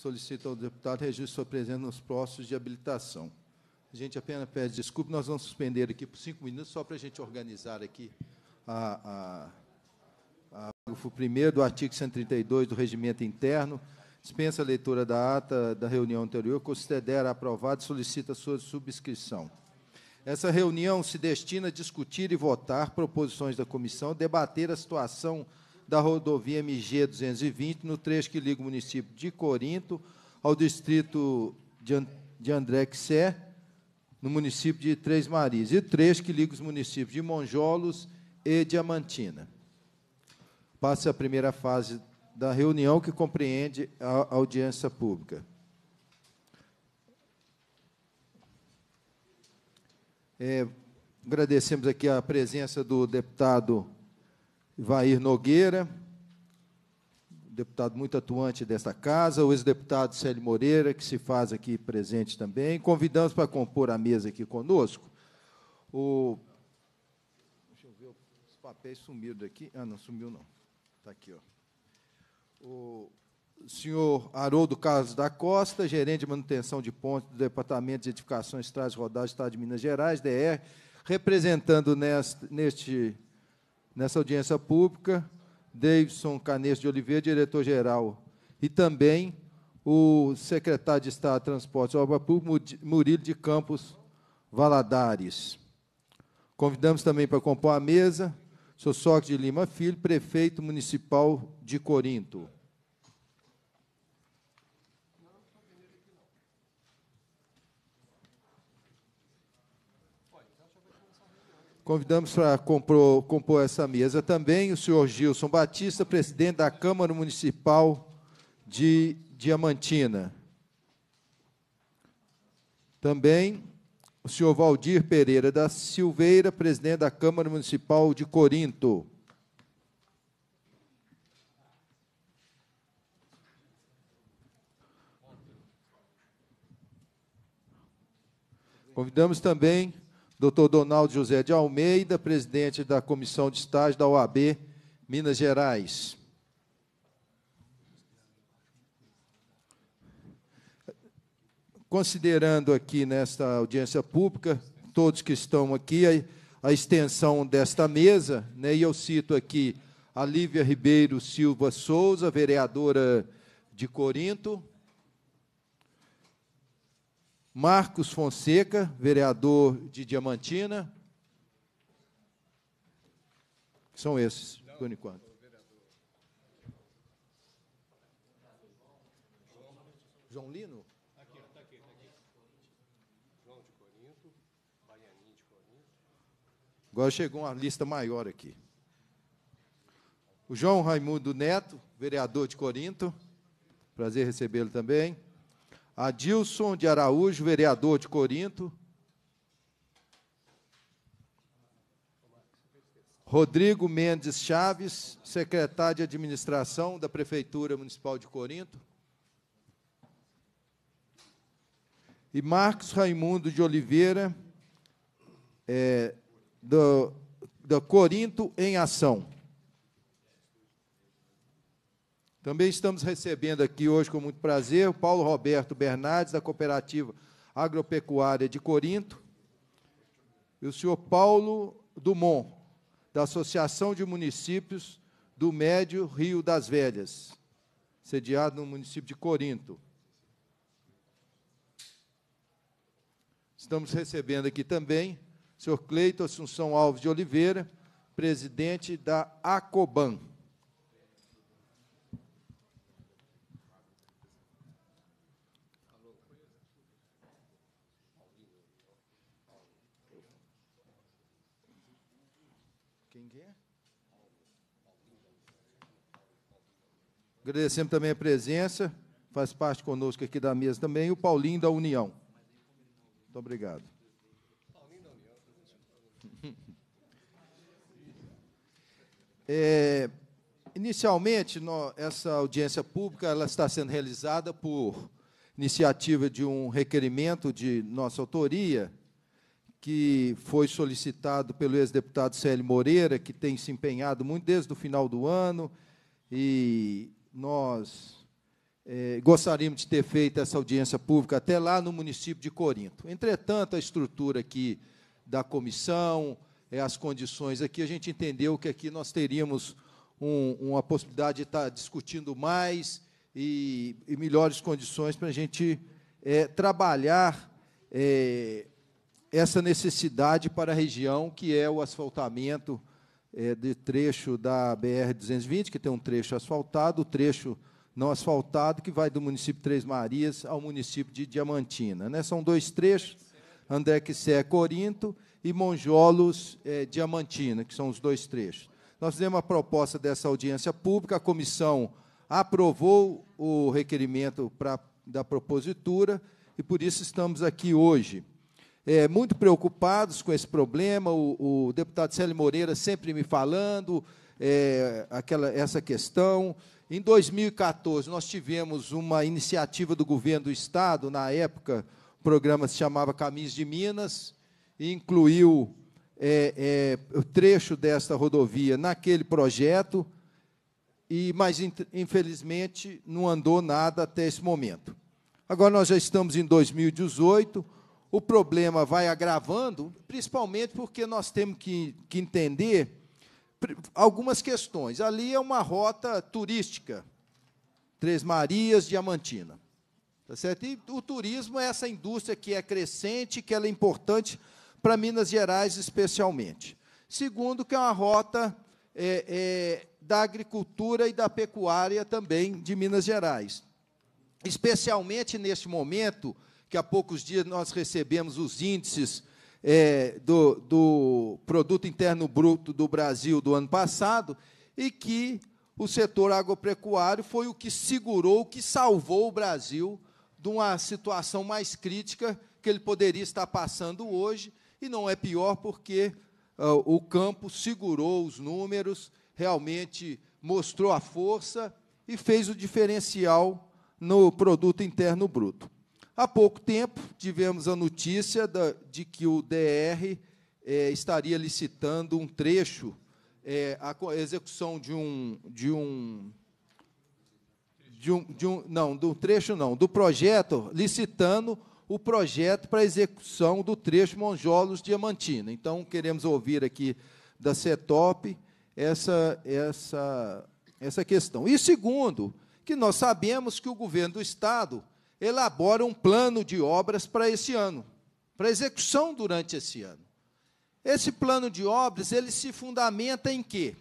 solicito ao deputado registro sua presença nos processos de habilitação. A gente apenas pede desculpa, nós vamos suspender aqui por cinco minutos, só para a gente organizar aqui a, a, a parágrafo 1 do artigo 132 do Regimento Interno, dispensa a leitura da ata da reunião anterior, considera aprovado e solicita sua subscrição. Essa reunião se destina a discutir e votar proposições da comissão, debater a situação da rodovia MG 220, no trecho que liga o município de Corinto ao distrito de André Quixé, no município de Três Marias, e trecho que liga os municípios de Monjolos e Diamantina. Passa a primeira fase da reunião, que compreende a audiência pública. É, agradecemos aqui a presença do deputado Ivair Nogueira, deputado muito atuante desta casa, o ex-deputado Célio Moreira, que se faz aqui presente também. Convidamos para compor a mesa aqui conosco o. Deixa eu ver, os papéis sumiram daqui. Ah, não, sumiu não. Está aqui, ó. O senhor Haroldo Carlos da Costa, gerente de manutenção de pontes do Departamento de Edificações Estradas Rodagem do Estado de Minas Gerais, DR, representando neste, neste Nessa audiência pública, Davidson Canes de Oliveira, diretor-geral, e também o secretário de Estado de Transportes e Obra Pública, Murilo de Campos Valadares. Convidamos também para compor a mesa, o senhor Soque de Lima Filho, prefeito municipal de Corinto. Convidamos para compor, compor essa mesa também o senhor Gilson Batista, presidente da Câmara Municipal de Diamantina. Também o senhor Valdir Pereira da Silveira, presidente da Câmara Municipal de Corinto. Convidamos também Dr. Donaldo José de Almeida, presidente da Comissão de Estágio da OAB Minas Gerais. Considerando aqui nesta audiência pública, todos que estão aqui, a, a extensão desta mesa, né, e eu cito aqui a Lívia Ribeiro Silva Souza, vereadora de Corinto, Marcos Fonseca, vereador de Diamantina. São esses, por enquanto. João Lino? Aqui, está aqui, está aqui. João de Corinto, Baianinho de Corinto. Agora chegou uma lista maior aqui. O João Raimundo Neto, vereador de Corinto. Prazer recebê-lo também. Adilson de Araújo, vereador de Corinto. Rodrigo Mendes Chaves, secretário de Administração da Prefeitura Municipal de Corinto. E Marcos Raimundo de Oliveira, é, do, Corinto em Ação. Também estamos recebendo aqui hoje, com muito prazer, o Paulo Roberto Bernardes, da Cooperativa Agropecuária de Corinto, e o senhor Paulo Dumont, da Associação de Municípios do Médio Rio das Velhas, sediado no município de Corinto. Estamos recebendo aqui também o senhor Cleito Assunção Alves de Oliveira, presidente da ACOBAN. Agradecemos também a presença, faz parte conosco aqui da mesa também, o Paulinho da União. Muito obrigado. É, inicialmente, no, essa audiência pública ela está sendo realizada por iniciativa de um requerimento de nossa autoria, que foi solicitado pelo ex-deputado Célio Moreira, que tem se empenhado muito desde o final do ano, e nós é, gostaríamos de ter feito essa audiência pública até lá no município de Corinto. Entretanto, a estrutura aqui da comissão, é, as condições aqui, a gente entendeu que aqui nós teríamos um, uma possibilidade de estar discutindo mais e, e melhores condições para a gente é, trabalhar é, essa necessidade para a região, que é o asfaltamento é, de trecho da BR-220, que tem um trecho asfaltado, o trecho não asfaltado, que vai do município Três Marias ao município de Diamantina. Né? São dois trechos, André Quissé, é Corinto, e Monjolos, é, Diamantina, que são os dois trechos. Nós fizemos uma proposta dessa audiência pública, a comissão aprovou o requerimento pra, da propositura, e por isso estamos aqui hoje é, muito preocupados com esse problema. O, o, deputado Célio Moreira sempre me falando é, aquela, essa questão. Em 2014, nós tivemos uma iniciativa do governo do Estado, na época, o programa se chamava Caminhos de Minas, e incluiu é, é, o trecho desta rodovia naquele projeto, e mas, infelizmente, não andou nada até esse momento. Agora, nós já estamos em 2018, o problema vai agravando, principalmente porque nós temos que, que entender algumas questões. Ali é uma rota turística, Três Marias, Diamantina. Tá certo? E o turismo é essa indústria que é crescente, que ela é importante para Minas Gerais, especialmente. Segundo, que é uma rota é, é, da agricultura e da pecuária também de Minas Gerais. Especialmente neste momento, que há poucos dias nós recebemos os índices é, do, do Produto Interno Bruto do Brasil do ano passado, e que o setor agropecuário foi o que segurou, o que salvou o Brasil de uma situação mais crítica que ele poderia estar passando hoje, e não é pior porque uh, o campo segurou os números, realmente mostrou a força e fez o diferencial no produto interno bruto. Há pouco tempo tivemos a notícia da, de que o DR é, estaria licitando um trecho, é, a execução de um, de um de um, de um, não, do trecho não, do projeto, licitando o projeto para execução do trecho Monjolos Diamantina. Então, queremos ouvir aqui da CETOP essa, essa, essa questão. E segundo, que nós sabemos que o governo do Estado elabora um plano de obras para esse ano, para execução durante esse ano. Esse plano de obras, ele se fundamenta em quê?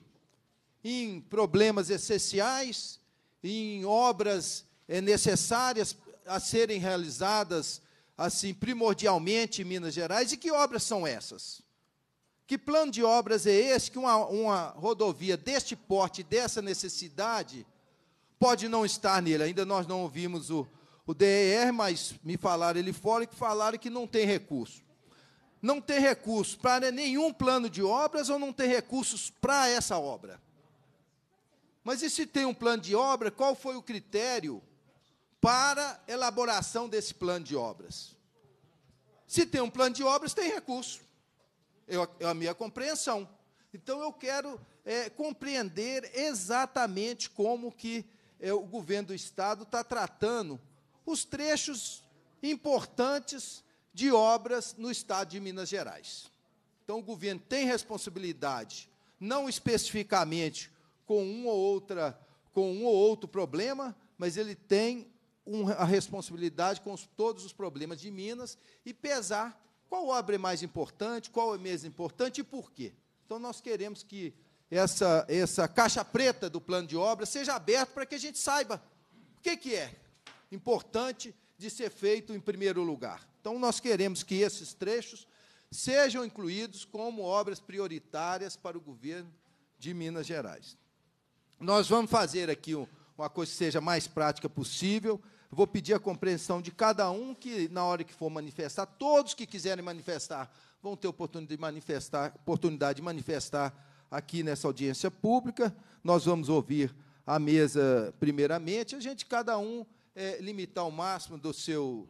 Em problemas essenciais, em obras é, necessárias a serem realizadas assim primordialmente em Minas Gerais, e que obras são essas? Que plano de obras é esse que uma, uma rodovia deste porte, dessa necessidade, pode não estar nele? Ainda nós não ouvimos o, o DER, mas me falaram ele fora que falaram que não tem recurso. Não tem recurso para nenhum plano de obras ou não tem recursos para essa obra? Mas e se tem um plano de obra, qual foi o critério para elaboração desse plano de obras? Se tem um plano de obras, tem recurso. Eu, é a minha compreensão. Então, eu quero é, compreender exatamente como que é, o governo do Estado está tratando os trechos importantes de obras no estado de Minas Gerais. Então, o governo tem responsabilidade, não especificamente com um ou outra, com um ou outro problema, mas ele tem um, a responsabilidade com os, todos os problemas de Minas e pesar qual obra é mais importante, qual é menos importante e por quê. Então, nós queremos que essa, essa caixa preta do plano de obra seja aberta para que a gente saiba o que, que é, importante de ser feito em primeiro lugar. Então, nós queremos que esses trechos sejam incluídos como obras prioritárias para o governo de Minas Gerais. Nós vamos fazer aqui uma coisa que seja mais prática possível. Vou pedir a compreensão de cada um que, na hora que for manifestar, todos que quiserem manifestar vão ter oportunidade de manifestar, oportunidade de manifestar aqui nessa audiência pública. Nós vamos ouvir a mesa primeiramente. A gente, cada um é, limitar ao máximo do seu,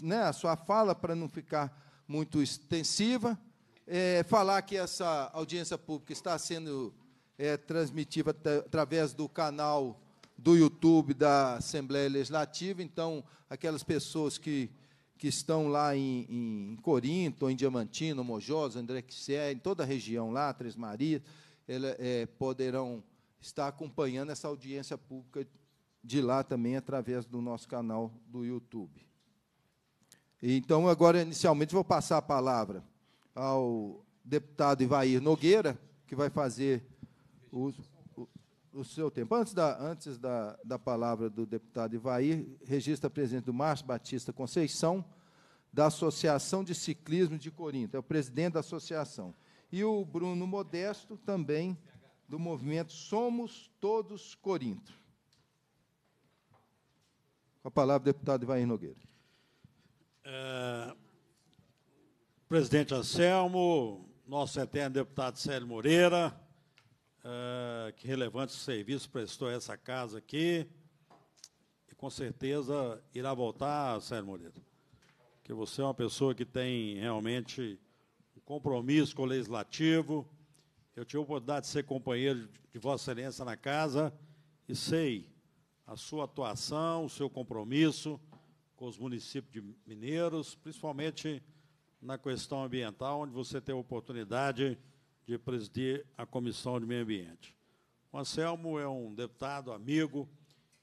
né, a sua fala para não ficar muito extensiva, é, falar que essa audiência pública está sendo é, transmitida através do canal do YouTube da Assembleia Legislativa, então aquelas pessoas que que estão lá em, em Corinto, em Diamantino, Mojosa, André Quissé, em toda a região lá, Três Marias, ela, é, poderão estar acompanhando essa audiência pública de lá também através do nosso canal do YouTube. Então, agora, inicialmente, vou passar a palavra ao deputado Ivair Nogueira, que vai fazer o, o, o seu tempo. Antes, da, antes da, da palavra do deputado Ivair, registra presidente do Márcio Batista Conceição, da Associação de Ciclismo de Corinto, é o presidente da associação. E o Bruno Modesto, também do movimento Somos Todos Corinto. Com a palavra, deputado Ivair Nogueira. É, presidente Anselmo, nosso eterno deputado Célio Moreira, é, que relevante serviço prestou a essa casa aqui, e com certeza irá voltar, Célio Moreira, que você é uma pessoa que tem realmente um compromisso com o legislativo. Eu tive a oportunidade de ser companheiro de Vossa Excelência na casa e sei a sua atuação, o seu compromisso com os municípios de mineiros, principalmente na questão ambiental, onde você teve a oportunidade de presidir a Comissão de Meio Ambiente. O Anselmo é um deputado amigo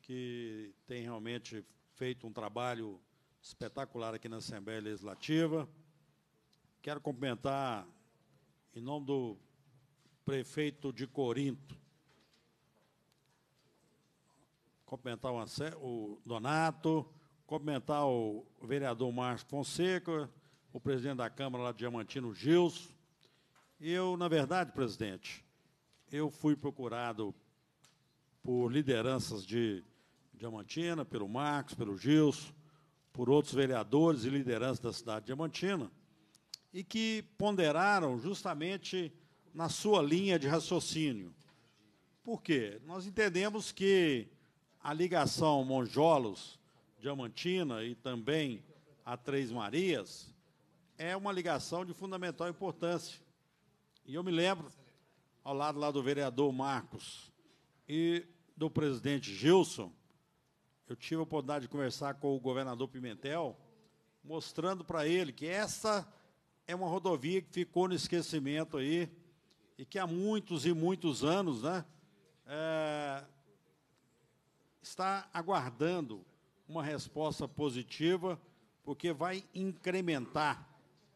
que tem realmente feito um trabalho espetacular aqui na Assembleia Legislativa. Quero cumprimentar, em nome do prefeito de Corinto, cumprimentar o, o Donato, cumprimentar o vereador Márcio Fonseca, o presidente da Câmara lá de Diamantino, Gilson. Eu, na verdade, presidente, eu fui procurado por lideranças de Diamantina, pelo Marcos, pelo Gilson, por outros vereadores e lideranças da cidade de Diamantina, e que ponderaram justamente na sua linha de raciocínio. Por quê? Nós entendemos que a ligação Monjolos, Diamantina e também a Três Marias é uma ligação de fundamental importância. E eu me lembro, ao lado lá do vereador Marcos e do presidente Gilson, eu tive a oportunidade de conversar com o governador Pimentel, mostrando para ele que essa é uma rodovia que ficou no esquecimento aí e que há muitos e muitos anos, né? É, está aguardando uma resposta positiva, porque vai incrementar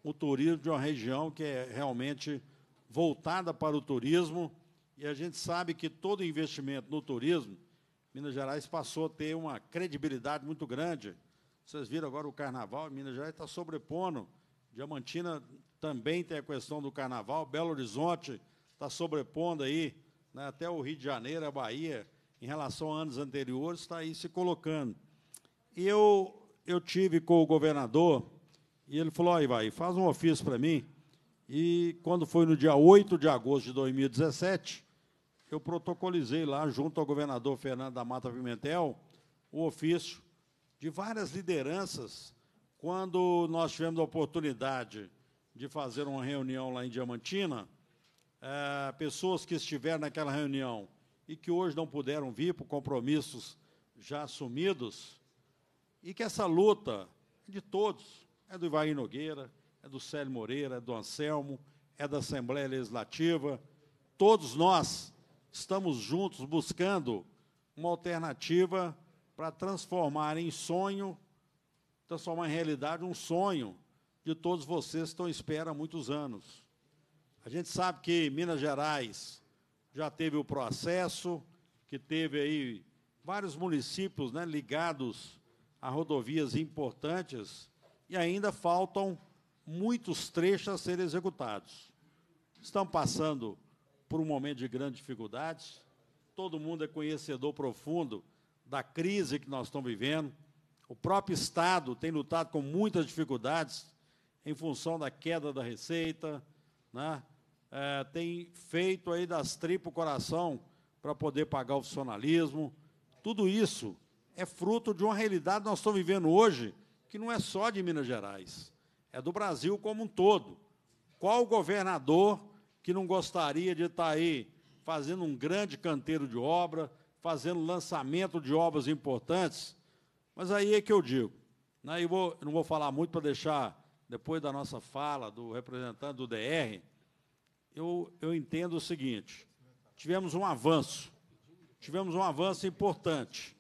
o turismo de uma região que é realmente voltada para o turismo. E a gente sabe que todo investimento no turismo, Minas Gerais passou a ter uma credibilidade muito grande. Vocês viram agora o carnaval, Minas Gerais está sobrepondo. Diamantina também tem a questão do carnaval, Belo Horizonte está sobrepondo aí, né, até o Rio de Janeiro, a Bahia, em relação a anos anteriores, está aí se colocando. E eu, eu tive com o governador, e ele falou, aí vai, faz um ofício para mim. E quando foi no dia 8 de agosto de 2017, eu protocolizei lá, junto ao governador Fernando da Mata Pimentel, o ofício de várias lideranças, quando nós tivemos a oportunidade de fazer uma reunião lá em Diamantina, é, pessoas que estiveram naquela reunião e que hoje não puderam vir por compromissos já assumidos, e que essa luta é de todos, é do Ivaí Nogueira, é do Célio Moreira, é do Anselmo, é da Assembleia Legislativa, todos nós estamos juntos buscando uma alternativa para transformar em sonho, transformar em realidade um sonho de todos vocês que estão à espera há muitos anos. A gente sabe que Minas Gerais já teve o processo, que teve aí vários municípios né, ligados a rodovias importantes, e ainda faltam muitos trechos a serem executados. Estão passando por um momento de grandes dificuldades, todo mundo é conhecedor profundo da crise que nós estamos vivendo. O próprio Estado tem lutado com muitas dificuldades em função da queda da receita, né, é, tem feito aí das tripas o coração para poder pagar o funcionalismo. Tudo isso é fruto de uma realidade que nós estamos vivendo hoje, que não é só de Minas Gerais, é do Brasil como um todo. Qual governador que não gostaria de estar tá aí fazendo um grande canteiro de obra, fazendo lançamento de obras importantes? Mas aí é que eu digo, né, eu, vou, não vou falar muito para deixar, depois da nossa fala do representante do DR, eu, eu entendo o seguinte: tivemos um avanço, tivemos um avanço importante.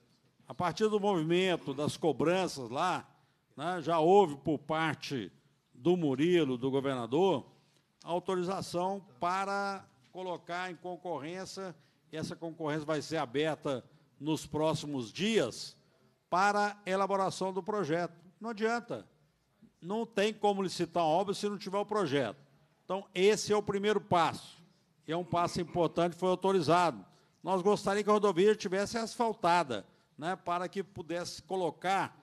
A partir do movimento, das cobranças lá, né, já houve por parte do Murilo, do governador, autorização para colocar em concorrência, e essa concorrência vai ser aberta nos próximos dias, para elaboração do projeto. Não adianta. Não tem como licitar uma obra se não tiver o projeto. Então, esse é o primeiro passo. E é um passo importante, foi autorizado. Nós gostaríamos que a rodovia tivesse asfaltada, né, para que pudesse colocar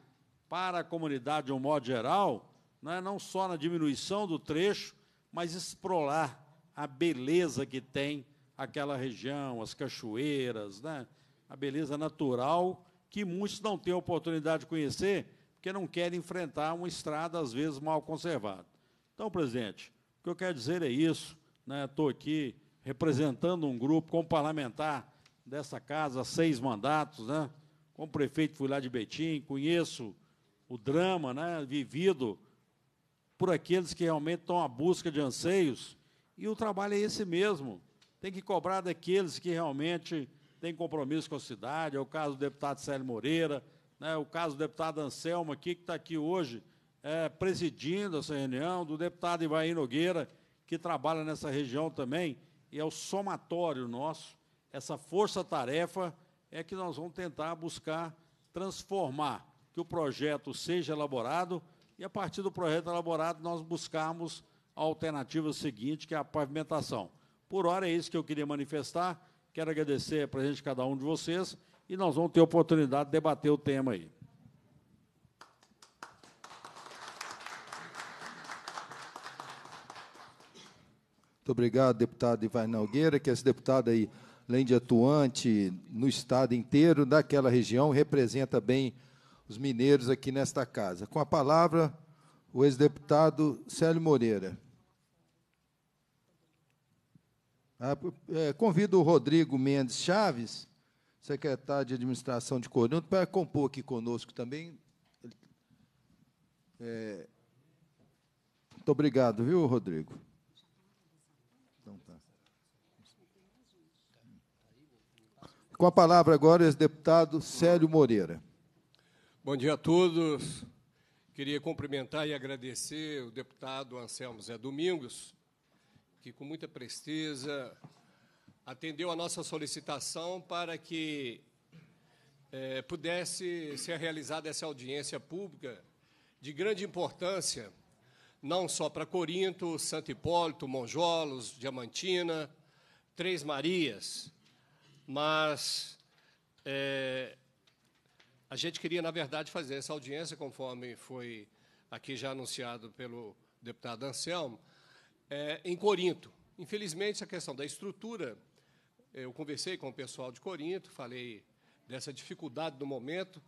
para a comunidade, de um modo geral, né, não só na diminuição do trecho, mas explorar a beleza que tem aquela região, as cachoeiras, né, a beleza natural que muitos não têm a oportunidade de conhecer, porque não querem enfrentar uma estrada, às vezes, mal conservada. Então, presidente, o que eu quero dizer é isso. Né? Estou aqui representando um grupo como parlamentar dessa casa, seis mandatos, né? como prefeito fui lá de Betim, conheço o drama né? vivido por aqueles que realmente estão à busca de anseios, e o trabalho é esse mesmo. Tem que cobrar daqueles que realmente têm compromisso com a cidade, é o caso do deputado Célio Moreira, né? o caso do deputado Anselmo aqui, que está aqui hoje, é, presidindo essa reunião, do deputado Ivaí Nogueira, que trabalha nessa região também, e é o somatório nosso, essa força-tarefa é que nós vamos tentar buscar transformar, que o projeto seja elaborado e, a partir do projeto elaborado, nós buscarmos a alternativa seguinte, que é a pavimentação. Por hora, é isso que eu queria manifestar. Quero agradecer a presença de cada um de vocês e nós vamos ter oportunidade de debater o tema aí. Muito obrigado, deputado Ivan Nogueira, que essa esse deputado aí, além de atuante no estado inteiro, daquela região, representa bem os mineiros aqui nesta casa. Com a palavra, o ex-deputado Célio Moreira. Ah, é, convido o Rodrigo Mendes Chaves, secretário de Administração de Corinto, para compor aqui conosco também. É, muito obrigado, viu, Rodrigo? Com a palavra agora, o ex-deputado Célio Moreira. Bom dia a todos. Queria cumprimentar e agradecer o deputado Anselmo Zé Domingos, que com muita presteza atendeu a nossa solicitação para que é, pudesse ser realizada essa audiência pública de grande importância, não só para Corinto, Santo Hipólito, Monjolos, Diamantina, Três Marias, mas é, a gente queria, na verdade, fazer essa audiência, conforme foi aqui já anunciado pelo deputado Anselmo, é, em Corinto. Infelizmente, a questão da estrutura, eu conversei com o pessoal de Corinto, falei dessa dificuldade do momento,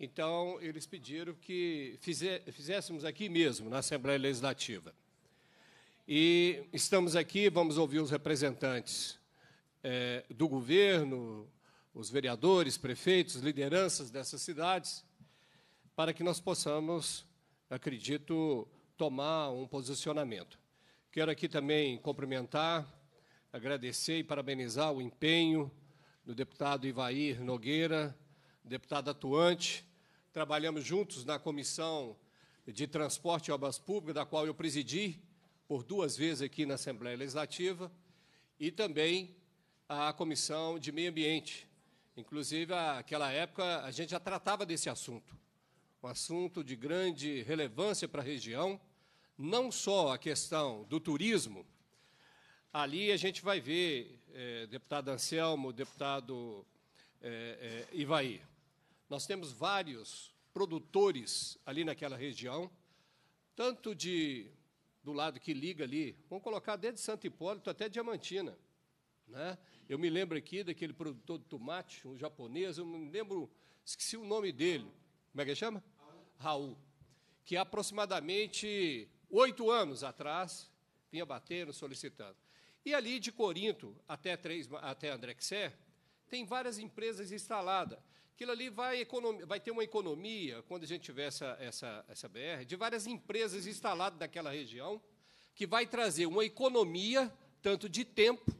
então eles pediram que fizéssemos aqui mesmo, na Assembleia Legislativa. E estamos aqui, vamos ouvir os representantes é, do governo, os vereadores, prefeitos, lideranças dessas cidades, para que nós possamos, acredito, tomar um posicionamento. Quero aqui também cumprimentar, agradecer e parabenizar o empenho do deputado Ivair Nogueira, deputado atuante. Trabalhamos juntos na comissão de Transporte e Obras Públicas, da qual eu presidi por duas vezes aqui na Assembleia Legislativa, e também à Comissão de Meio Ambiente. Inclusive, naquela época, a gente já tratava desse assunto, um assunto de grande relevância para a região, não só a questão do turismo. Ali a gente vai ver, é, deputado Anselmo, deputado é, é, Ivaí, nós temos vários produtores ali naquela região, tanto de do lado que liga ali, vamos colocar desde Santo Hipólito até Diamantina, né? Eu me lembro aqui daquele produtor de tomate, um japonês, eu me lembro, esqueci o nome dele. Como é que ele chama? Raul. Que aproximadamente oito anos atrás vinha batendo, solicitando. E ali de Corinto até, três, até Andrexé, tem várias empresas instaladas. Aquilo ali vai, vai, ter uma economia, quando a gente tiver essa, essa, essa BR, de várias empresas instaladas daquela região, que vai trazer uma economia, tanto de tempo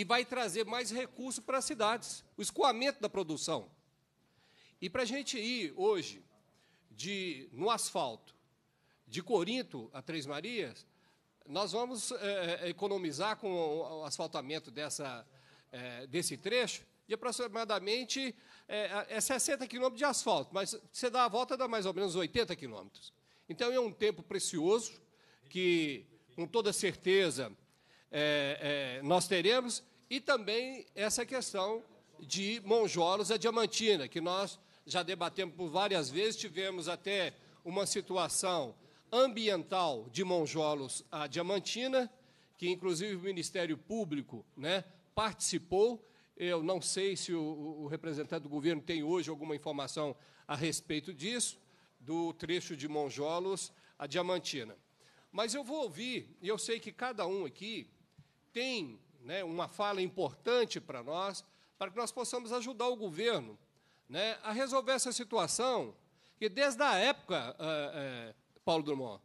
e vai trazer mais recurso para as cidades, o escoamento da produção. E para a gente ir hoje de no asfalto de Corinto a Três Marias, nós vamos é, economizar com o asfaltamento dessa, é, desse trecho de aproximadamente é, é 60 quilômetros de asfalto, mas você dá a volta dá mais ou menos 80 quilômetros. Então é um tempo precioso que, com toda certeza, é, nós teremos e também essa questão de Monjolos a Diamantina, que nós já debatemos por várias vezes, tivemos até uma situação ambiental de Monjolos a Diamantina, que inclusive o Ministério Público né, participou. Eu não sei se o, o representante do governo tem hoje alguma informação a respeito disso, do trecho de Monjolos a Diamantina. Mas eu vou ouvir, e eu sei que cada um aqui tem né, uma fala importante para nós, para que nós possamos ajudar o governo né, a resolver essa situação, que desde a época, é, é, Paulo Drummond,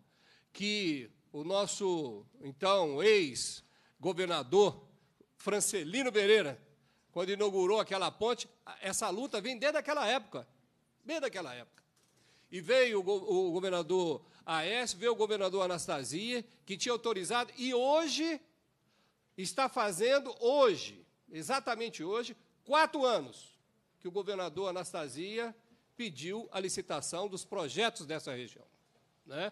que o nosso, então, ex-governador Francelino Pereira, quando inaugurou aquela ponte, essa luta vem desde aquela época, desde aquela época. E veio o, o governador Aécio, veio o governador Anastasia, que tinha autorizado, e hoje está fazendo hoje, exatamente hoje, quatro anos que o governador Anastasia pediu a licitação dos projetos dessa região. Né?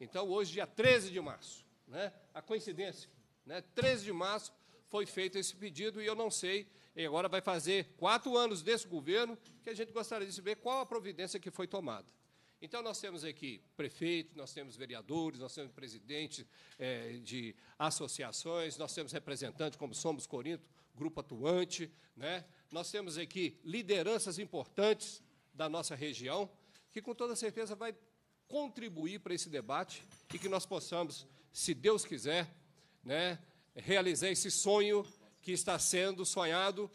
Então, hoje, dia 13 de março, né? a coincidência, né? 13 de março foi feito esse pedido e eu não sei, e agora vai fazer quatro anos desse governo, que a gente gostaria de saber qual a providência que foi tomada. Então, nós temos aqui prefeitos, nós temos vereadores, nós temos presidentes é, de associações, nós temos representantes como Somos Corinto, grupo atuante, né? nós temos aqui lideranças importantes da nossa região, que com toda certeza vai contribuir para esse debate e que nós possamos, se Deus quiser, né, realizar esse sonho que está sendo sonhado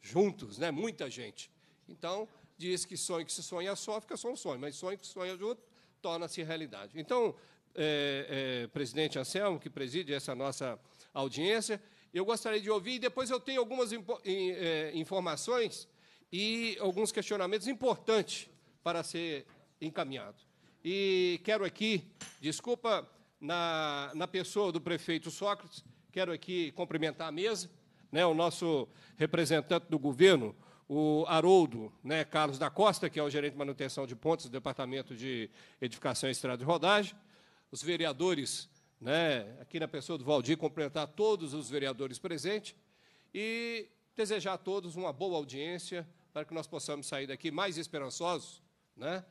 juntos, né? muita gente. Então, diz que sonho que se sonha só fica só um sonho, mas sonho que se sonha junto torna-se realidade. Então, é, é, presidente Anselmo, que preside essa nossa audiência, eu gostaria de ouvir, e depois eu tenho algumas in, é, informações e alguns questionamentos importantes para ser encaminhado. E quero aqui, desculpa, na, na pessoa do prefeito Sócrates, quero aqui cumprimentar a mesa, né, o nosso representante do governo, o Haroldo né, Carlos da Costa, que é o gerente de manutenção de pontes do Departamento de Edificação, e Estrada de Rodagem, os vereadores, né, aqui na pessoa do Valdir, complementar todos os vereadores presentes e desejar a todos uma boa audiência para que nós possamos sair daqui mais esperançosos né,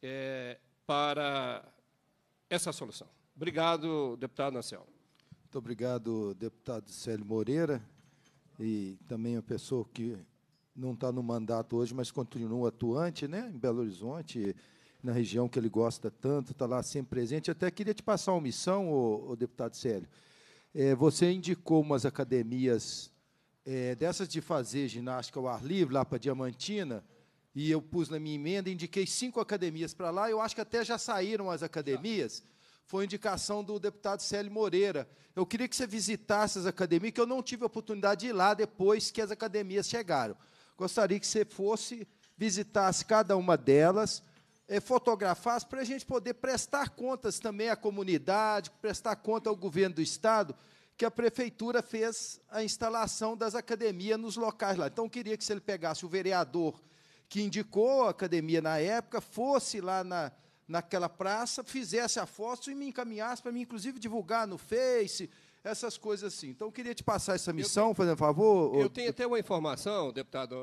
é, para essa solução. Obrigado, deputado Anselmo. Muito obrigado, deputado Célio Moreira, e também a pessoa que não está no mandato hoje, mas continua atuante né, em Belo Horizonte, na região que ele gosta tanto, está lá sempre presente. Até queria te passar uma missão, ô, ô deputado Célio. É, você indicou umas academias é, dessas de fazer ginástica ao ar livre, lá para Diamantina, e eu pus na minha emenda, indiquei cinco academias para lá, eu acho que até já saíram as academias. Já foi indicação do deputado Célio Moreira. Eu queria que você visitasse as academias, que eu não tive a oportunidade de ir lá depois que as academias chegaram. Gostaria que você fosse, visitasse cada uma delas, eh, fotografasse, para a gente poder prestar contas também à comunidade, prestar conta ao governo do Estado, que a prefeitura fez a instalação das academias nos locais lá. Então, queria que se ele pegasse o vereador que indicou a academia na época, fosse lá na, naquela praça, fizesse a foto e me encaminhasse para mim, inclusive, divulgar no Face, essas coisas assim. Então, eu queria te passar essa missão, fazer um favor. Eu ou... tenho até uma informação, deputado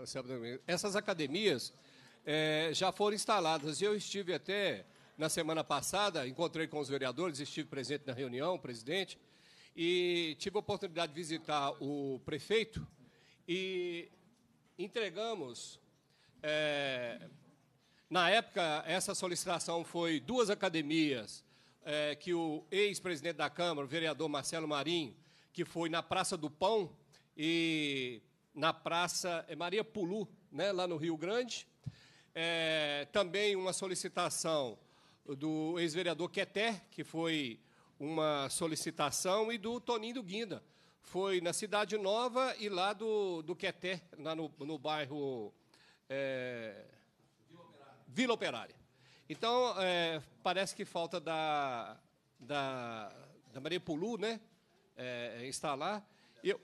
Anselmo uh, uh, Domingos. Essas academias eh, já foram instaladas. Eu estive até na semana passada, encontrei com os vereadores, estive presente na reunião, presidente, e tive a oportunidade de visitar o prefeito e entregamos. Eh, na época, essa solicitação foi duas academias é, que o ex-presidente da Câmara, o vereador Marcelo Marinho, que foi na Praça do Pão e na Praça é, Maria Pulu, né, lá no Rio Grande. É, também uma solicitação do ex-vereador Queté, que foi uma solicitação, e do Toninho do Guinda. Foi na Cidade Nova e lá do, do Queté, lá no, no bairro é, Vila Operária. Vila Operária. Então, é, parece que falta da, da, da Maria Pulu, né? É, está é, Eu,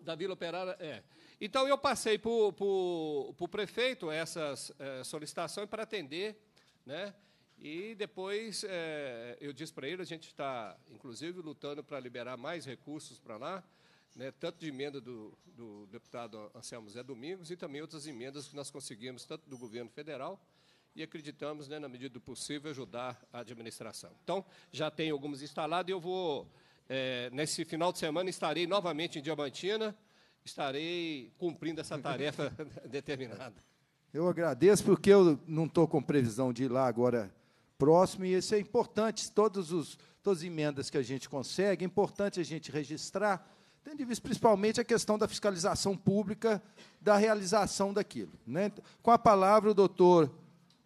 da Vila Operária, é. Então, eu passei para o prefeito essa é, solicitação para atender, né? E depois é, eu disse para ele, a gente está, inclusive, lutando para liberar mais recursos para lá, né, tanto de emenda do, do, deputado Anselmo Zé Domingos e também outras emendas que nós conseguimos, tanto do governo federal e acreditamos, né, na medida do possível, ajudar a administração. Então, já tem alguns instalados e eu vou, é, nesse final de semana, estarei novamente em Diamantina, estarei cumprindo essa tarefa determinada. Eu agradeço porque eu não estou com previsão de ir lá agora próximo e isso é importante. Todos os, todas as emendas que a gente consegue, é importante a gente registrar, tendo em vista principalmente a questão da fiscalização pública da realização daquilo. Né? Com a palavra, o doutor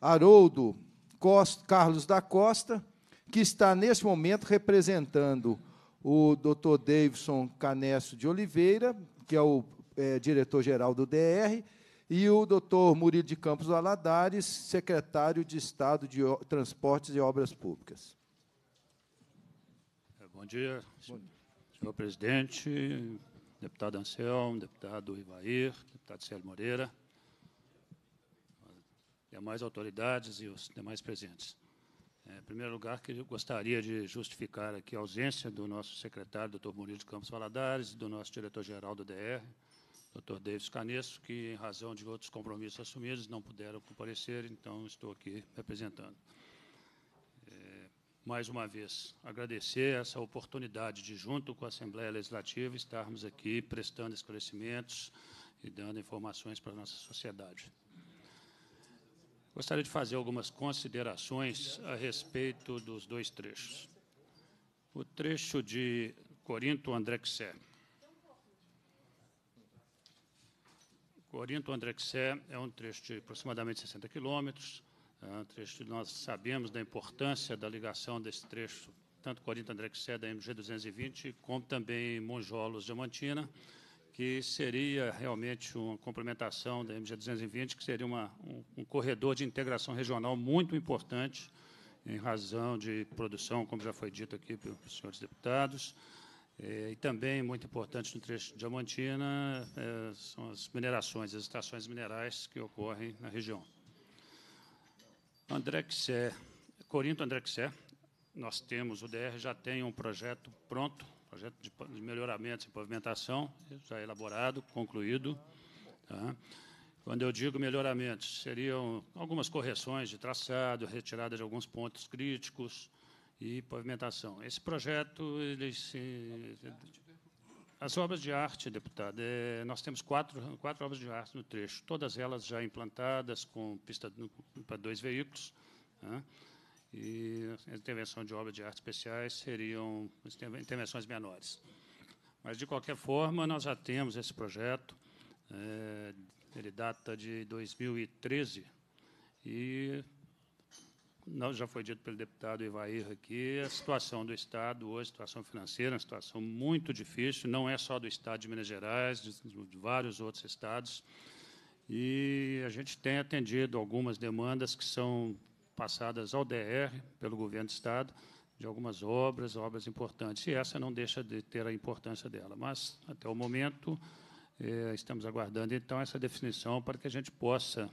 Haroldo Costa, Carlos da Costa, que está nesse momento representando o Dr. Davidson Canesso de Oliveira, que é o é, diretor-geral do DR, e o Dr. Murilo de Campos Valadares, secretário de Estado de Transportes e Obras Públicas. É, bom dia, Bom dia. senhor presidente, deputado Anselmo, deputado Ivair, deputado Célio Moreira, demais autoridades e os demais presentes. É, em primeiro lugar, que eu gostaria de justificar aqui a ausência do nosso secretário, doutor Murilo de Campos Valadares, do nosso diretor-geral do DR, doutor Davis Canesso, que, em razão de outros compromissos assumidos, não puderam comparecer, então estou aqui representando. É, mais uma vez, agradecer essa oportunidade de, junto com a Assembleia Legislativa, estarmos aqui prestando esclarecimentos e dando informações para a nossa sociedade. Gostaria de fazer algumas considerações a respeito dos dois trechos. O trecho de Corinto Andrexé. Corinto Andrexé é um trecho de aproximadamente 60 quilômetros. É um trecho nós sabemos da importância da ligação desse trecho, tanto Corinto Andrexé da MG 220, como também Monjolos Diamantina. Mantina que seria realmente uma complementação da MG 220, que seria uma, um, um, corredor de integração regional muito importante, em razão de produção, como já foi dito aqui pelos senhores deputados, é, e também muito importante no trecho de Diamantina é, são as minerações, as extrações minerais que ocorrem na região. André Quissé, Corinto André nós temos, o DR já tem um projeto pronto projeto de, de melhoramento e pavimentação já elaborado, concluído. Tá? Quando eu digo melhoramentos, seriam algumas correções de traçado, retirada de alguns pontos críticos e pavimentação. Esse projeto, ele se... As obras de arte, deputado, é, nós temos quatro, quatro obras de arte no trecho, todas elas já implantadas, com pista para dois veículos. Né? e a assim, intervenção de obras de arte especiais seriam intervenções menores. Mas, de qualquer forma, nós já temos esse projeto, é, ele data de 2013, e não, já foi dito pelo deputado Ivair aqui, a situação do Estado hoje, a situação financeira, é uma situação muito difícil, não é só do Estado de Minas Gerais, de, de vários outros estados, e a gente tem atendido algumas demandas que são passadas ao DR, pelo governo do Estado, de algumas obras, obras importantes. E essa não deixa de ter a importância dela. Mas, até o momento, eh, estamos aguardando, então, essa definição para que a gente possa,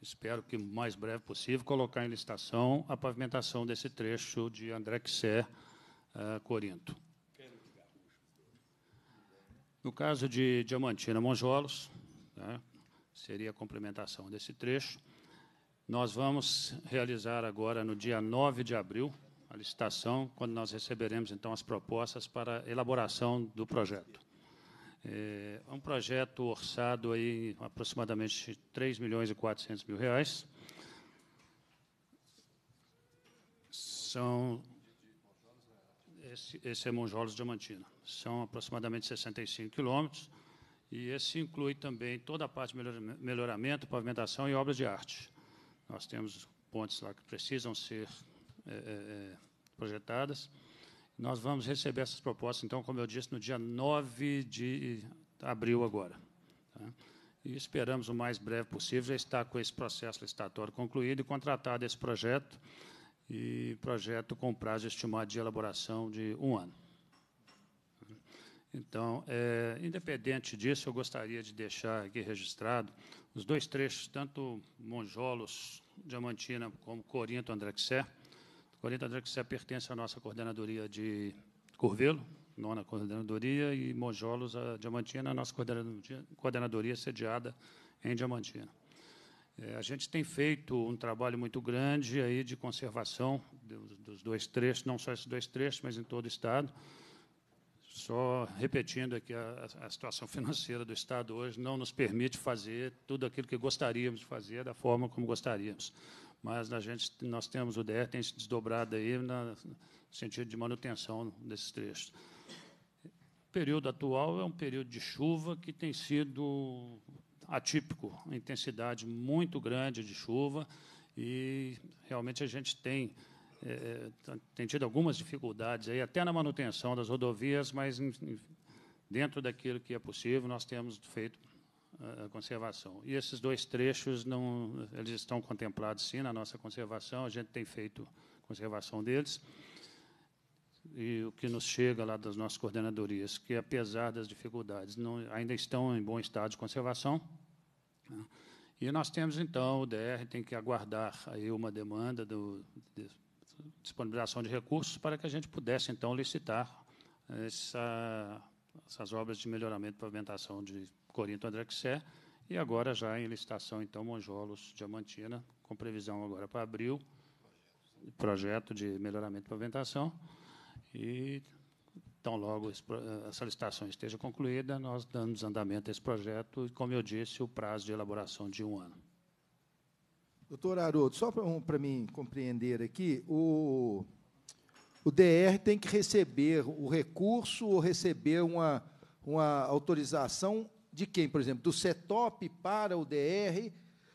espero que o mais breve possível, colocar em licitação a pavimentação desse trecho de André Quisser, eh, Corinto. No caso de Diamantina Monjolos, né, seria a complementação desse trecho. Nós vamos realizar agora, no dia 9 de abril, a licitação, quando nós receberemos, então, as propostas para elaboração do projeto. É, é um projeto orçado aí aproximadamente 3 milhões e 400 mil reais. São esse, esse é Monjolos Diamantina. São aproximadamente 65 quilômetros e esse inclui também toda a parte de melhoramento, pavimentação e obras de arte. Nós temos pontes lá que precisam ser é, é, é, projetadas. Nós vamos receber essas propostas, então, como eu disse, no dia 9 de abril agora. Tá? E esperamos o mais breve possível já estar com esse processo licitatório concluído e contratado esse projeto, e projeto com prazo estimado de elaboração de um ano. Então, é, independente disso, eu gostaria de deixar aqui registrado os dois trechos, tanto Monjolos, Diamantina, como Corinto, Andrexé. Corinto, Andrexé pertence à nossa coordenadoria de Curvelo, nona coordenadoria, e Monjolos, a Diamantina, a nossa coordenadoria, coordenadoria sediada em Diamantina. É, a gente tem feito um trabalho muito grande aí de conservação dos, dos dois trechos, não só esses dois trechos, mas em todo o Estado. Só repetindo aqui, a, a, situação financeira do Estado hoje não nos permite fazer tudo aquilo que gostaríamos de fazer da forma como gostaríamos. Mas a gente, nós temos o DER tem se desdobrado aí na, no sentido de manutenção desses trechos. O período atual é um período de chuva que tem sido atípico, intensidade muito grande de chuva, e realmente a gente tem é, é tem tido algumas dificuldades aí, até na manutenção das rodovias, mas em, dentro daquilo que é possível, nós temos feito a conservação. E esses dois trechos não, eles estão contemplados sim na nossa conservação. A gente tem feito conservação deles e o que nos chega lá das nossas coordenadorias, que apesar das dificuldades, não, ainda estão em bom estado de conservação. Né? E nós temos então o DR tem que aguardar aí uma demanda do, disponibilização de recursos para que a gente pudesse, então, licitar essa, essas obras de melhoramento e pavimentação de Corinto André-Quissé e agora já em licitação, então, Monjolos Diamantina, com previsão agora para abril, projeto de melhoramento e pavimentação. E, então, logo essa licitação esteja concluída, nós damos andamento a esse projeto e, como eu disse, o prazo de elaboração de um ano. Doutor Haroldo, só para mim compreender aqui, o, o DR tem que receber o recurso ou receber uma, uma autorização de quem, por exemplo, do CETOP para o DR,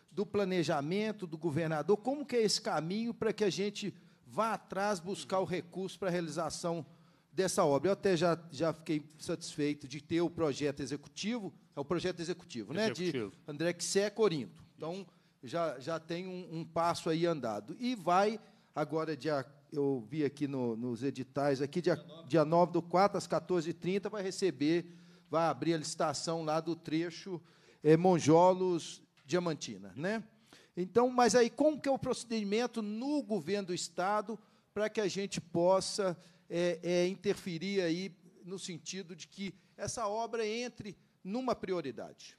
do planejamento do governador? Como que é esse caminho para que a gente vá atrás buscar o recurso para a realização dessa obra? Eu até já, já fiquei satisfeito de ter o projeto executivo, é o projeto executivo, executivo. né? De André Xé Corinto. Então, Isso já, já tem um, um passo aí andado. E vai, agora, é dia, eu vi aqui no, nos editais, aqui dia, dia 9 do 4, às 14h30, vai receber, vai abrir a licitação lá do trecho é, Monjolos Diamantina. Né? Então, mas aí, como que é o procedimento no governo do Estado para que a gente possa é, é, interferir aí no sentido de que essa obra entre numa prioridade?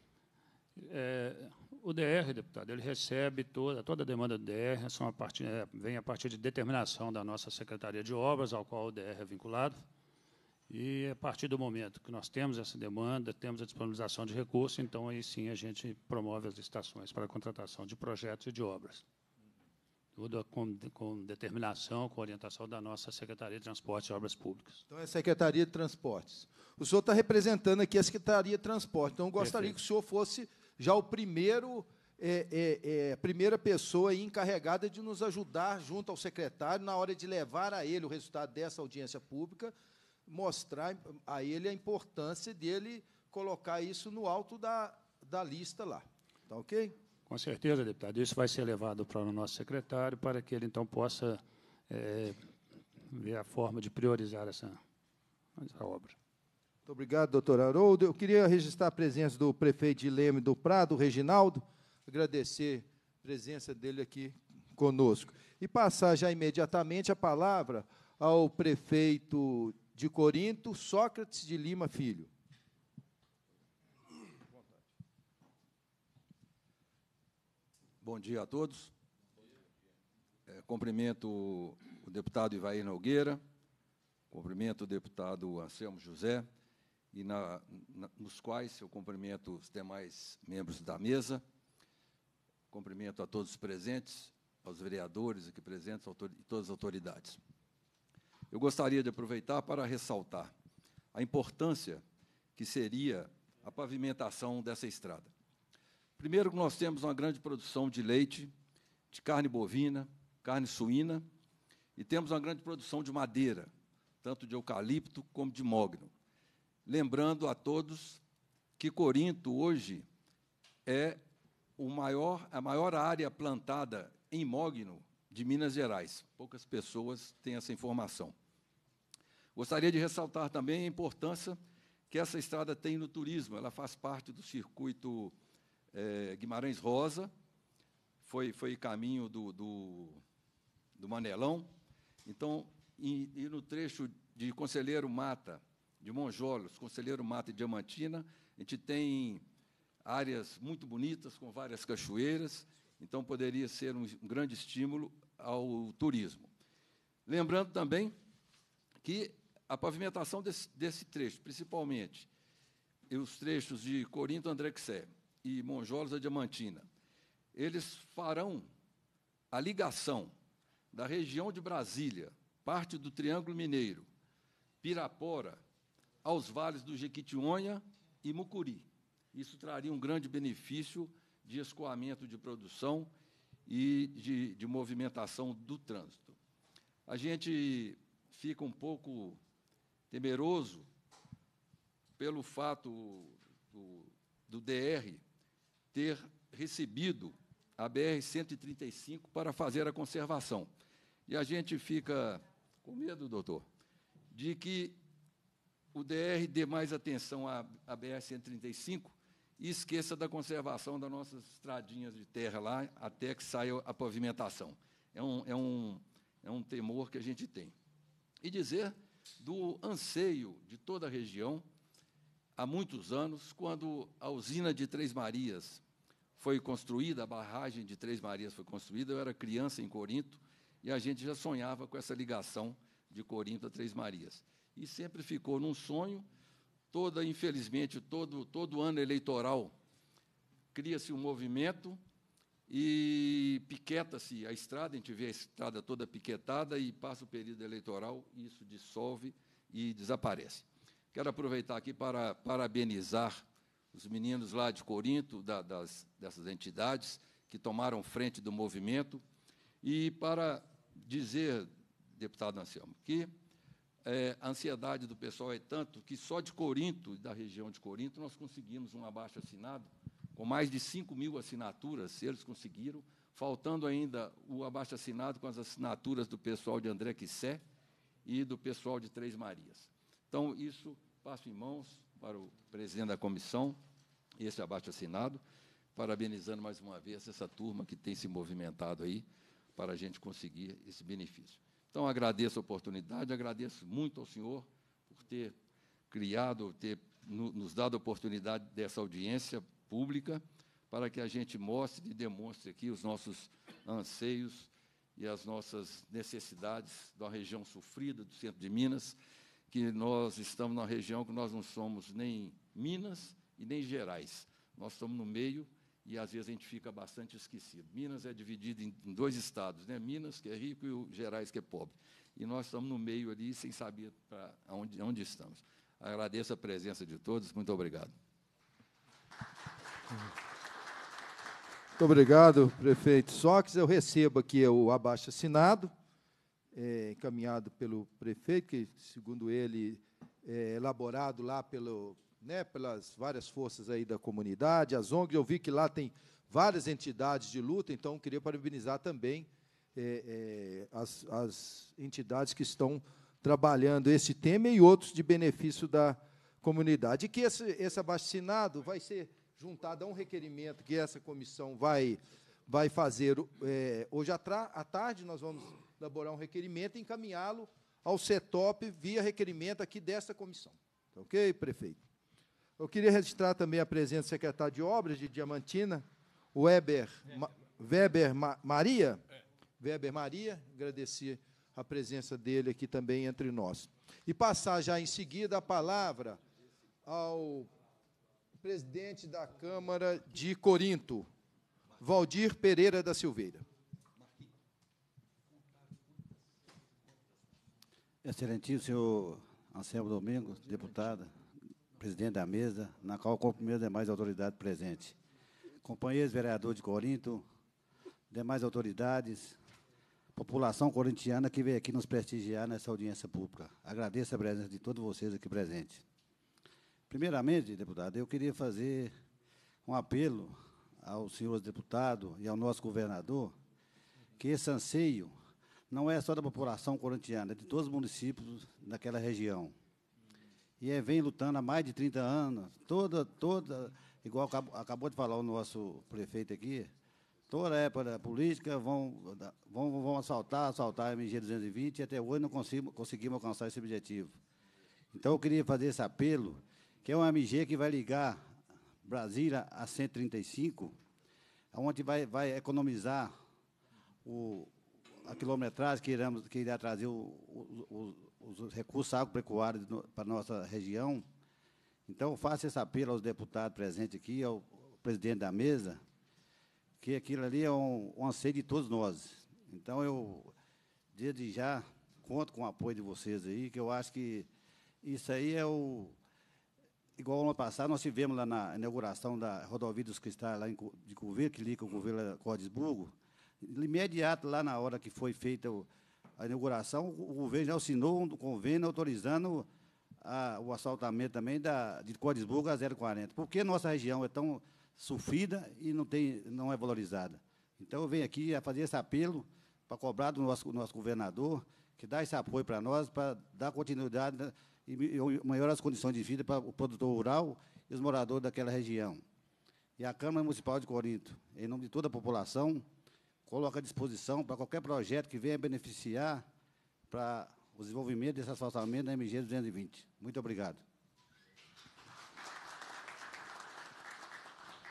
É, o DR, deputado, ele recebe toda, toda a demanda do DR, é são a partir, é, vem a partir de determinação da nossa Secretaria de Obras, ao qual o DR é vinculado, e a partir do momento que nós temos essa demanda, temos a disponibilização de recursos, então aí sim a gente promove as licitações para a contratação de projetos e de obras. Tudo com, com determinação, com orientação da nossa Secretaria de Transportes e Obras Públicas. Então, é a Secretaria de Transportes. O senhor está representando aqui a Secretaria de Transportes, então eu gostaria Perfeito. que o senhor fosse já o primeiro é, é, é, primeira pessoa encarregada de nos ajudar junto ao secretário na hora de levar a ele o resultado dessa audiência pública, mostrar a ele a importância dele colocar isso no alto da, da lista lá. Está ok? Com certeza, deputado. Isso vai ser levado para o nosso secretário para que ele então possa é, ver a forma de priorizar essa, essa obra. Muito obrigado, doutor Haroldo. Eu queria registrar a presença do prefeito de Leme do Prado, Reginaldo, agradecer a presença dele aqui conosco. E passar já imediatamente a palavra ao prefeito de Corinto, Sócrates de Lima Filho. Bom dia a todos. É, cumprimento o deputado Ivair Nogueira, cumprimento o deputado Anselmo José, e na, na, nos quais eu cumprimento os demais membros da mesa, cumprimento a todos os presentes, aos vereadores aqui presentes e todas as autoridades. Eu gostaria de aproveitar para ressaltar a importância que seria a pavimentação dessa estrada. Primeiro, nós temos uma grande produção de leite, de carne bovina, carne suína, e temos uma grande produção de madeira, tanto de eucalipto como de mogno. Lembrando a todos que Corinto hoje é maior, a maior área plantada em mogno de Minas Gerais. Poucas pessoas têm essa informação. Gostaria de ressaltar também a importância que essa estrada tem no turismo. Ela faz parte do circuito é, Guimarães Rosa, foi, foi caminho do, do, do Manelão. Então, e, e no trecho de Conselheiro Mata de Monjolos, Conselheiro Mata e Diamantina. A gente tem áreas muito bonitas, com várias cachoeiras, então poderia ser um, grande estímulo ao turismo. Lembrando também que a pavimentação desse, desse trecho, principalmente os trechos de Corinto Andrexé e Monjolos a Diamantina, eles farão a ligação da região de Brasília, parte do Triângulo Mineiro, Pirapora, aos vales do Jequitinhonha e Mucuri. Isso traria um grande benefício de escoamento de produção e de, de movimentação do trânsito. A gente fica um pouco temeroso pelo fato do, do DR ter recebido a BR-135 para fazer a conservação. E a gente fica com medo, doutor, de que o DR dê mais atenção à, à BR-135 e esqueça da conservação das nossas estradinhas de terra lá até que saia a pavimentação. É um, é um, é um temor que a gente tem. E dizer do anseio de toda a região, há muitos anos, quando a usina de Três Marias foi construída, a barragem de Três Marias foi construída, eu era criança em Corinto, e a gente já sonhava com essa ligação de Corinto a Três Marias e sempre ficou num sonho. Toda, infelizmente, todo, todo ano eleitoral cria-se um movimento e piqueta-se a estrada, a gente vê a estrada toda piquetada e passa o período eleitoral, e isso dissolve e desaparece. Quero aproveitar aqui para parabenizar os meninos lá de Corinto, da, das, dessas entidades que tomaram frente do movimento, e para dizer, deputado Anselmo, que é, a ansiedade do pessoal é tanto que só de Corinto, da região de Corinto, nós conseguimos um abaixo assinado, com mais de 5 mil assinaturas, eles conseguiram, faltando ainda o abaixo assinado com as assinaturas do pessoal de André Quissé e do pessoal de Três Marias. Então, isso passo em mãos para o presidente da comissão, esse abaixo assinado, parabenizando mais uma vez essa turma que tem se movimentado aí para a gente conseguir esse benefício. Então agradeço a oportunidade, agradeço muito ao senhor por ter criado, ter nos dado a oportunidade dessa audiência pública para que a gente mostre e demonstre aqui os nossos anseios e as nossas necessidades da região sofrida do centro de Minas, que nós estamos numa região que nós não somos nem Minas e nem Gerais. Nós estamos no meio e às vezes a gente fica bastante esquecido. Minas é dividido em, dois estados, né? Minas, que é rico, e o Gerais, que é pobre. E nós estamos no meio ali, sem saber para onde, onde estamos. Agradeço a presença de todos, muito obrigado. Muito obrigado, prefeito Sox. Eu recebo aqui o abaixo assinado, é, encaminhado pelo prefeito, que, segundo ele, é elaborado lá pelo, né, pelas várias forças aí da comunidade, as ONGs, eu vi que lá tem várias entidades de luta, então queria parabenizar também é, é, as, as entidades que estão trabalhando esse tema e outros de benefício da comunidade. E que esse, esse abastecinado vai ser juntado a um requerimento que essa comissão vai, vai fazer é, hoje à, à, tarde. Nós vamos elaborar um requerimento e encaminhá-lo ao CETOP via requerimento aqui desta comissão. Tá ok, prefeito? Eu queria registrar também a presença do secretário de Obras de Diamantina, Weber, é. Ma, Weber Ma, Maria. É. Weber Maria, agradecer a presença dele aqui também entre nós. E passar já em seguida a palavra ao presidente da Câmara de Corinto, Valdir Pereira da Silveira. Excelentíssimo senhor Anselmo Domingos, deputada, presidente da mesa, na qual cumprimento demais autoridades presentes. Companheiros, vereadores de Corinto, demais autoridades, população corintiana que veio aqui nos prestigiar nessa audiência pública. Agradeço a presença de todos vocês aqui presentes. Primeiramente, deputado, eu queria fazer um apelo aos senhores deputados e ao nosso governador que esse anseio não é só da população corintiana, é de todos os municípios daquela região e é, vem lutando há mais de 30 anos. Toda, toda, igual acabou, acabou de falar o nosso prefeito aqui, toda a época política vão, vão, vão assaltar, assaltar a MG 220 e até hoje não consigo, conseguimos alcançar esse objetivo. Então eu queria fazer esse apelo, que é uma MG que vai ligar Brasília a 135, onde vai, vai economizar o, a quilometragem que, iremos, que irá trazer o, o, o os recursos agropecuários para a nossa região. Então, faço esse apelo aos deputados presentes aqui, ao presidente da mesa, que aquilo ali é um, um anseio de todos nós. Então, eu, desde já, conto com o apoio de vocês aí, que eu acho que isso aí é o... Igual ano passado, nós tivemos lá na inauguração da rodovia dos Cristais, lá em, de Coveiro, que liga o governo a Cordesburgo, imediato, lá na hora que foi feita... O, a inauguração, o governo já assinou um convênio autorizando a, o assaltamento também da, de Codesburgo a 040. Por que nossa região é tão sofrida e não, tem, não é valorizada? Então, eu venho aqui a fazer esse apelo para cobrar do nosso, nosso governador que dá esse apoio para nós, para dar continuidade e, e melhorar as condições de vida para o produtor rural e os moradores daquela região. E a Câmara Municipal de Corinto, em nome de toda a população, coloco à disposição para qualquer projeto que venha beneficiar para o desenvolvimento desse asfaltamento da MG 220. Muito obrigado.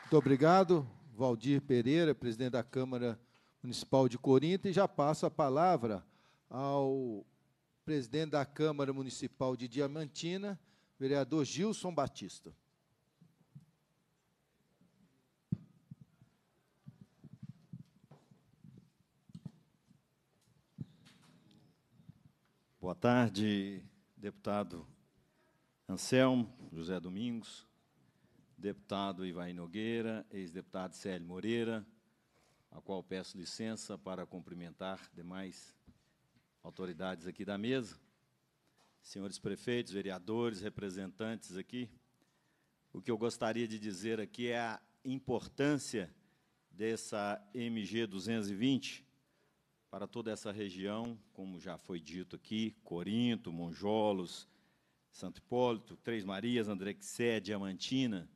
Muito obrigado, Valdir Pereira, presidente da Câmara Municipal de Corinto, e já passo a palavra ao presidente da Câmara Municipal de Diamantina, vereador Gilson Batista. Boa tarde, deputado Anselmo José Domingos, deputado Ivaí Nogueira, ex-deputado Célio Moreira, a qual peço licença para cumprimentar demais autoridades aqui da mesa, senhores prefeitos, vereadores, representantes aqui. O que eu gostaria de dizer aqui é a importância dessa MG 220, para toda essa região, como já foi dito aqui, Corinto, Monjolos, Santo Hipólito, Três Marias, Andrexé, Diamantina,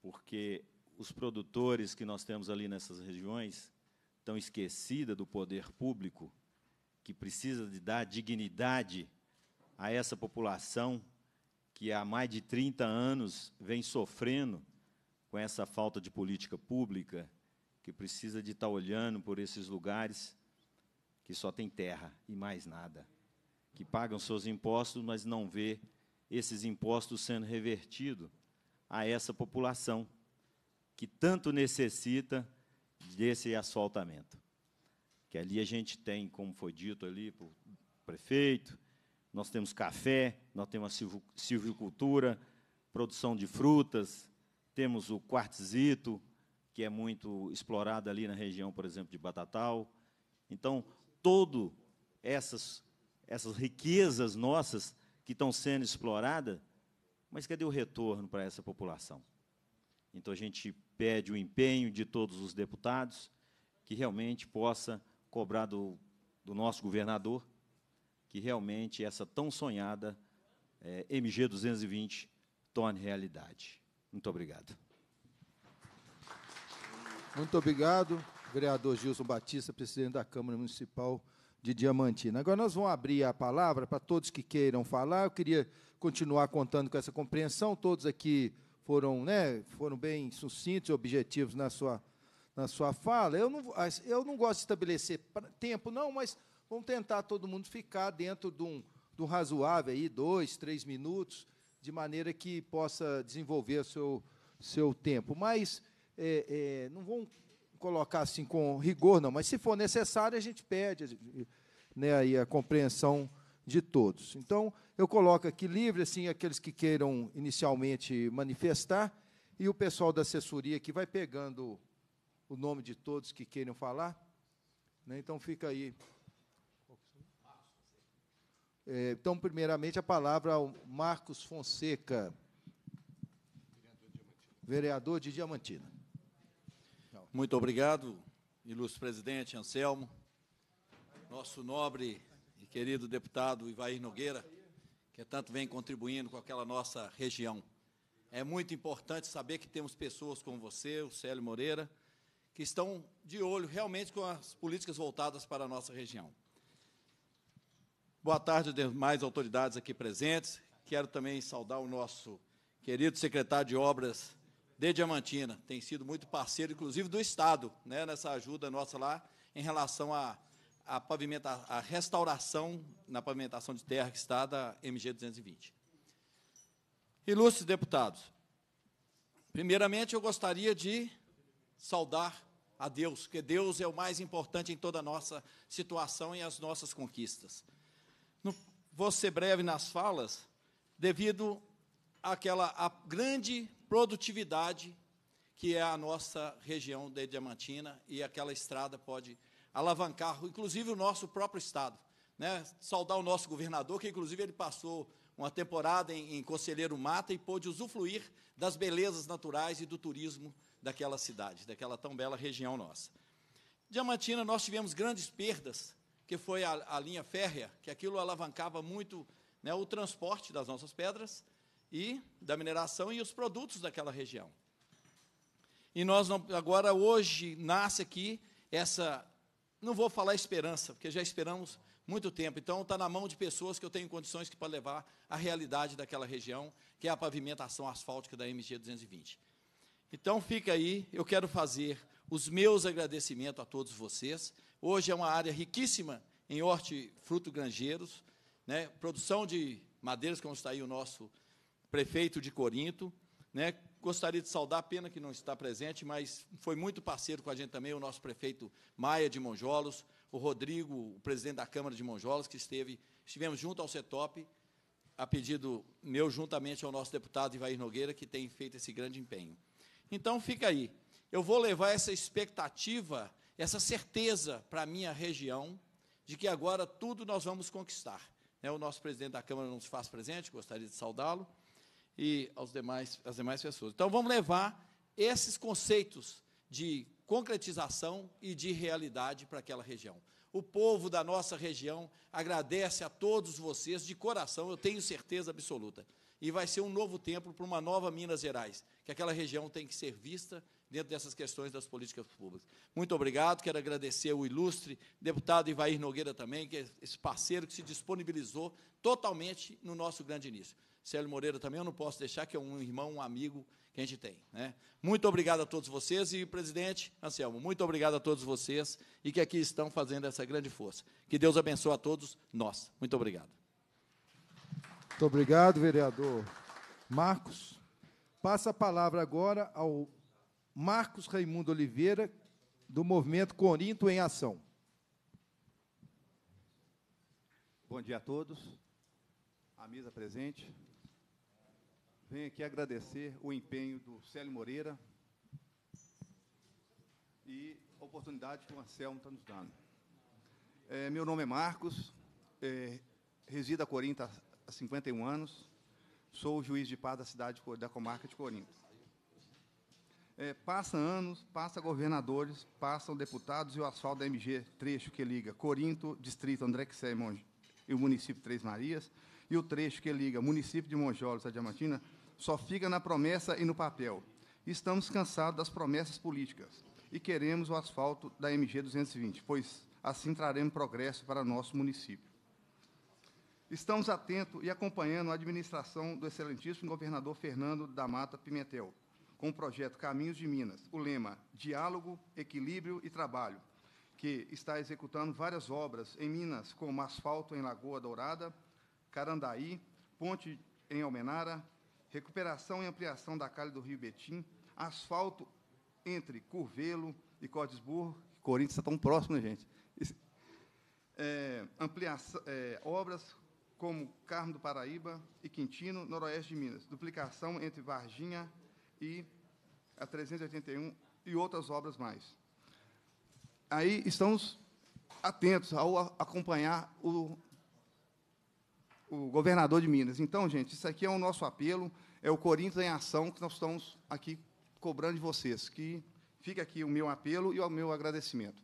porque os produtores que nós temos ali nessas regiões estão esquecida do poder público que precisa de dar dignidade a essa população que há mais de 30 anos vem sofrendo com essa falta de política pública, que precisa de estar tá olhando por esses lugares que só tem terra e mais nada, que pagam seus impostos, mas não vê esses impostos sendo revertidos a essa população que tanto necessita desse asfaltamento. Que ali a gente tem, como foi dito ali por prefeito, nós temos café, nós temos a silvicultura, produção de frutas, temos o quartzito, que é muito explorado ali na região, por exemplo, de Batatal. Então, todo essas essas riquezas nossas que estão sendo exploradas, mas cadê o retorno para essa população? Então a gente pede o empenho de todos os deputados que realmente possa cobrar do, do nosso governador que realmente essa tão sonhada é, MG 220 torne realidade. Muito obrigado. Muito obrigado vereador Gilson Batista, presidente da Câmara Municipal de Diamantina. Agora nós vamos abrir a palavra para todos que queiram falar. Eu queria continuar contando com essa compreensão. Todos aqui foram, né, foram bem sucintos e objetivos na sua, na sua fala. Eu não, eu não gosto de estabelecer tempo, não, mas vamos tentar todo mundo ficar dentro de um, do razoável aí, dois, três minutos, de maneira que possa desenvolver o seu, seu tempo. Mas é, é, não vão colocar assim com rigor, não, mas se for necessário, a gente pede né, aí a compreensão de todos. Então, eu coloco aqui livre, assim, aqueles que queiram inicialmente manifestar, e o pessoal da assessoria que vai pegando o nome de todos que queiram falar. Né, então, fica aí. É, então, primeiramente, a palavra ao Marcos Fonseca, vereador de Diamantina. Muito obrigado, ilustre presidente Anselmo, nosso nobre e querido deputado Ivair Nogueira, que é tanto vem contribuindo com aquela nossa região. É muito importante saber que temos pessoas como você, o Célio Moreira, que estão de olho realmente com as políticas voltadas para a nossa região. Boa tarde, demais autoridades aqui presentes. Quero também saudar o nosso querido secretário de Obras de Diamantina. Tem sido muito parceiro, inclusive, do Estado, né, nessa ajuda nossa lá em relação à a, pavimenta, a restauração na pavimentação de terra que está da MG 220. Ilustres deputados, primeiramente eu gostaria de saudar a Deus, porque Deus é o mais importante em toda a nossa situação e as nossas conquistas. No, vou ser breve nas falas, devido àquela à grande produtividade, que é a nossa região de Diamantina, e aquela estrada pode alavancar, inclusive o nosso próprio Estado. Né? Saudar o nosso governador, que inclusive ele passou uma temporada em, em Conselheiro Mata e pôde usufruir das belezas naturais e do turismo daquela cidade, daquela tão bela região nossa. Diamantina, nós tivemos grandes perdas, que foi a, a linha férrea, que aquilo alavancava muito né, o transporte das nossas pedras, e da mineração e os produtos daquela região. E nós não, agora hoje nasce aqui essa, não vou falar esperança, porque já esperamos muito tempo. Então está na mão de pessoas que eu tenho condições que para levar a realidade daquela região, que é a pavimentação asfáltica da MG 220. Então fica aí, eu quero fazer os meus agradecimentos a todos vocês. Hoje é uma área riquíssima em hortifruto granjeiros, né, produção de madeiras, como está aí o nosso prefeito de Corinto. Né? Gostaria de saudar, pena que não está presente, mas foi muito parceiro com a gente também, o nosso prefeito Maia de Monjolos, o Rodrigo, o presidente da Câmara de Monjolos, que esteve, estivemos junto ao CETOP, a pedido meu, juntamente ao nosso deputado Ivair Nogueira, que tem feito esse grande empenho. Então, fica aí. Eu vou levar essa expectativa, essa certeza para a minha região, de que agora tudo nós vamos conquistar. Né, o nosso presidente da Câmara não se faz presente, gostaria de saudá-lo e aos demais, às demais pessoas. Então, vamos levar esses conceitos de concretização e de realidade para aquela região. O povo da nossa região agradece a todos vocês de coração, eu tenho certeza absoluta. E vai ser um novo tempo para uma nova Minas Gerais, que aquela região tem que ser vista dentro dessas questões das políticas públicas. Muito obrigado, quero agradecer o ilustre deputado Ivair Nogueira também, que é esse parceiro que se disponibilizou totalmente no nosso grande início. Célio Moreira também eu não posso deixar, que é um irmão, um amigo que a gente tem. Né? Muito obrigado a todos vocês e, presidente Anselmo, muito obrigado a todos vocês e que aqui estão fazendo essa grande força. Que Deus abençoe a todos nós. Muito obrigado. Muito obrigado, vereador Marcos. Passa a palavra agora ao Marcos Raimundo Oliveira, do movimento Corinto em Ação. Bom dia a todos, a mesa presente, Venho aqui agradecer o empenho do Célio Moreira e a oportunidade que o Anselmo está nos dando. É, meu nome é Marcos, é, resido a Corinto há 51 anos, sou juiz de paz da cidade da comarca de Corinto. É, passa anos, passa governadores, passam deputados e o asfalto da MG, trecho que liga Corinto, distrito André Quixé e o município Três Marias, e o trecho que liga município de Monjolos a Diamantina, só fica na promessa e no papel. Estamos cansados das promessas políticas e queremos o asfalto da MG 220, pois assim traremos progresso para nosso município. Estamos atentos e acompanhando a administração do excelentíssimo governador Fernando da Mata Pimentel, com o projeto Caminhos de Minas, o lema Diálogo, Equilíbrio e Trabalho, que está executando várias obras em Minas, como asfalto em Lagoa Dourada, Carandaí, ponte em Almenara, recuperação e ampliação da calha do Rio Betim, asfalto entre Curvelo e Cordesburgo. Corinthians está tão próximo, né, gente? É, ampliação, é, obras como Carmo do Paraíba e Quintino, noroeste de Minas, duplicação entre Varginha e a 381 e outras obras mais. Aí estamos atentos ao acompanhar o o governador de Minas. Então, gente, isso aqui é o nosso apelo, é o Corinthians em ação que nós estamos aqui cobrando de vocês, que fica aqui o meu apelo e o meu agradecimento.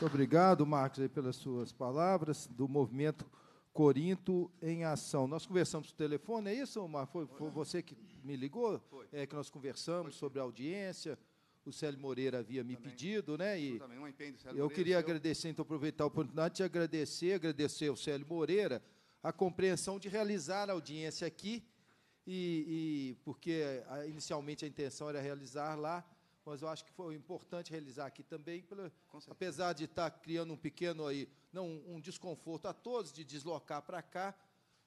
Muito obrigado, Marcos, aí, pelas suas palavras do movimento Corinto em Ação. Nós conversamos por telefone, é isso, Marcos? Foi, foi você que me ligou? É, que nós conversamos sobre a audiência, o Célio Moreira havia me também, pedido, né? E também, um empenho do Célio eu Moreira, queria seu... agradecer, então aproveitar a oportunidade de agradecer, agradecer ao Célio Moreira a compreensão de realizar a audiência aqui, e, e porque inicialmente a intenção era realizar lá, mas eu acho que foi importante realizar aqui também, pela, apesar de estar tá criando um pequeno aí, não um desconforto a todos de deslocar para cá,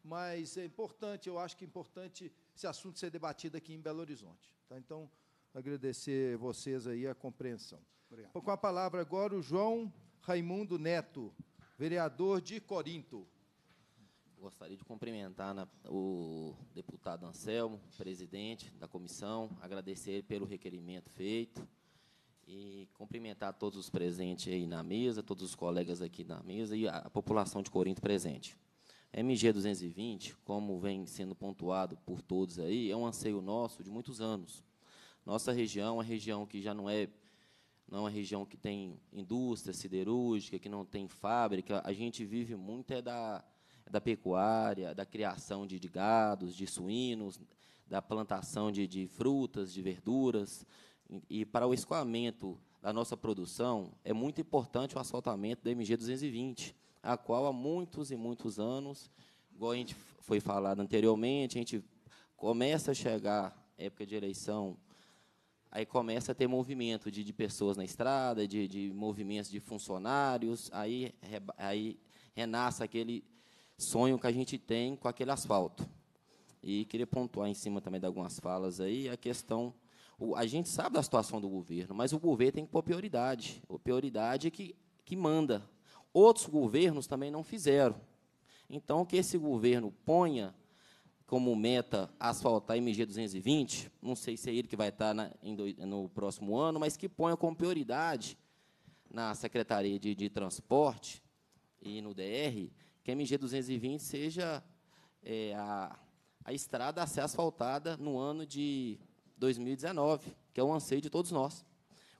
mas é importante, eu acho que é importante esse assunto ser debatido aqui em Belo Horizonte. Tá? Então, agradecer vocês aí a compreensão. Obrigado. Com a palavra agora o João Raimundo Neto, vereador de Corinto. Gostaria de cumprimentar o deputado Anselmo, presidente da comissão, agradecer pelo requerimento feito e cumprimentar todos os presentes aí na mesa, todos os colegas aqui na mesa e a, a população de Corinto presente. MG 220, como vem sendo pontuado por todos aí, é um anseio nosso de muitos anos nossa região, é a região que já não é não é uma região que tem indústria siderúrgica, que não tem fábrica, a gente vive muito é da, da pecuária, da criação de, de gados, de suínos, da plantação de, de frutas, de verduras. E, e para o escoamento da nossa produção, é muito importante o asfaltamento da MG 220, a qual há muitos e muitos anos, igual a gente foi falado anteriormente, a gente começa a chegar época de eleição aí começa a ter movimento de, de pessoas na estrada, de, de movimentos de funcionários, aí, aí renasce aquele sonho que a gente tem com aquele asfalto. E queria pontuar em cima também de algumas falas aí a questão. O, a gente sabe da situação do governo, mas o governo tem que pôr prioridade. A prioridade é que, que manda. Outros governos também não fizeram. Então, que esse governo ponha como meta asfaltar MG 220, não sei se é ele que vai estar na, no próximo ano, mas que ponha como prioridade na Secretaria de, de Transporte e no DR que a MG 220 seja é, a, a estrada a ser asfaltada no ano de 2019, que é o anseio de todos nós.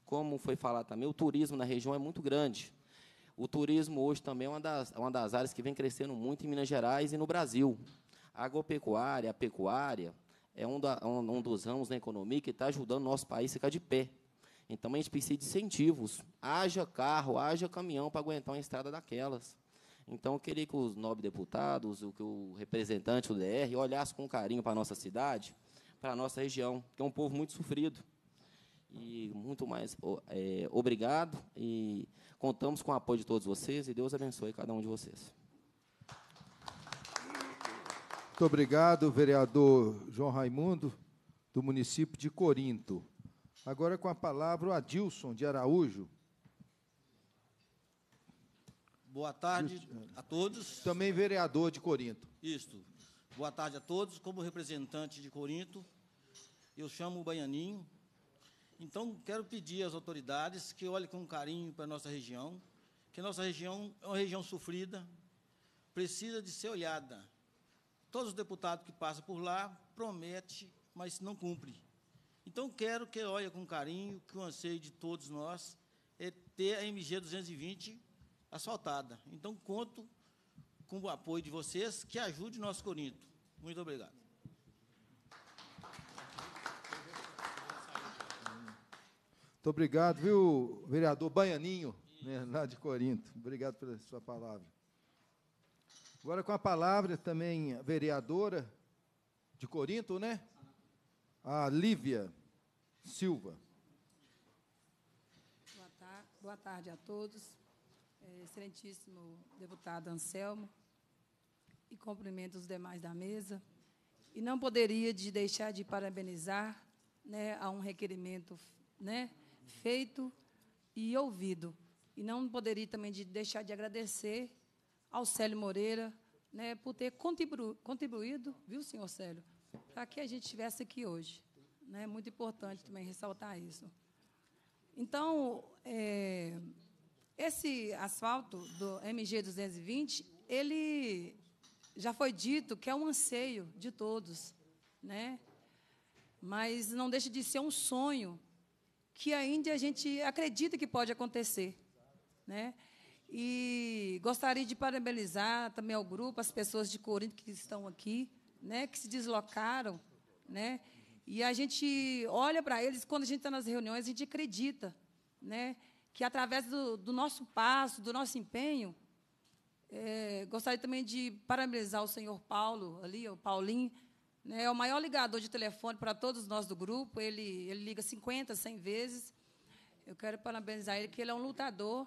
Como foi falado também, o turismo na região é muito grande. O turismo hoje também é uma das, uma das áreas que vem crescendo muito em Minas Gerais e no Brasil. A agropecuária, a pecuária, é um, da, um, um dos ramos da economia que está ajudando o nosso país a ficar de pé. Então, a gente precisa de incentivos. Haja carro, haja caminhão para aguentar uma estrada daquelas. Então, eu queria que os nobres deputados, o, que o representante do DR, olhasse com carinho para a nossa cidade, para a nossa região, que é um povo muito sofrido. E muito mais é, obrigado. E contamos com o apoio de todos vocês. E Deus abençoe cada um de vocês. Muito obrigado, vereador João Raimundo, do município de Corinto. Agora com a palavra o Adilson de Araújo. Boa tarde a todos. Também vereador de Corinto. Isto. Boa tarde a todos. Como representante de Corinto, eu chamo o Baianinho. Então, quero pedir às autoridades que olhem com carinho para a nossa região, que a nossa região é uma região sofrida, precisa de ser olhada todos os deputados que passam por lá promete, mas não cumpre. Então, quero que olhe com carinho, que o anseio de todos nós é ter a MG 220 asfaltada. Então, conto com o apoio de vocês, que ajude o nosso Corinto. Muito obrigado. Muito obrigado, viu, vereador Baianinho, né, lá de Corinto. Obrigado pela sua palavra. Agora com a palavra também a vereadora de Corinto, né? A Lívia Silva. Boa, tar boa tarde a todos. É, excelentíssimo deputado Anselmo. E cumprimento os demais da mesa. E não poderia de deixar de parabenizar né, a um requerimento né, feito e ouvido. E não poderia também de deixar de agradecer ao Célio Moreira, né, por ter contribu contribuído, viu, senhor Célio, para que a gente estivesse aqui hoje. É né? muito importante também ressaltar isso. Então, é, esse asfalto do MG 220, ele já foi dito que é um anseio de todos, né? Mas não deixa de ser um sonho que ainda a gente acredita que pode acontecer, né? E gostaria de parabenizar também ao grupo, as pessoas de Corinto que estão aqui, né, que se deslocaram, né? E a gente olha para eles, quando a gente está nas reuniões, a gente acredita, né, que através do, do nosso passo, do nosso empenho, é, gostaria também de parabenizar o senhor Paulo ali, o Paulinho, né, é o maior ligador de telefone para todos nós do grupo. Ele, ele liga 50, 100 vezes. Eu quero parabenizar ele, que ele é um lutador.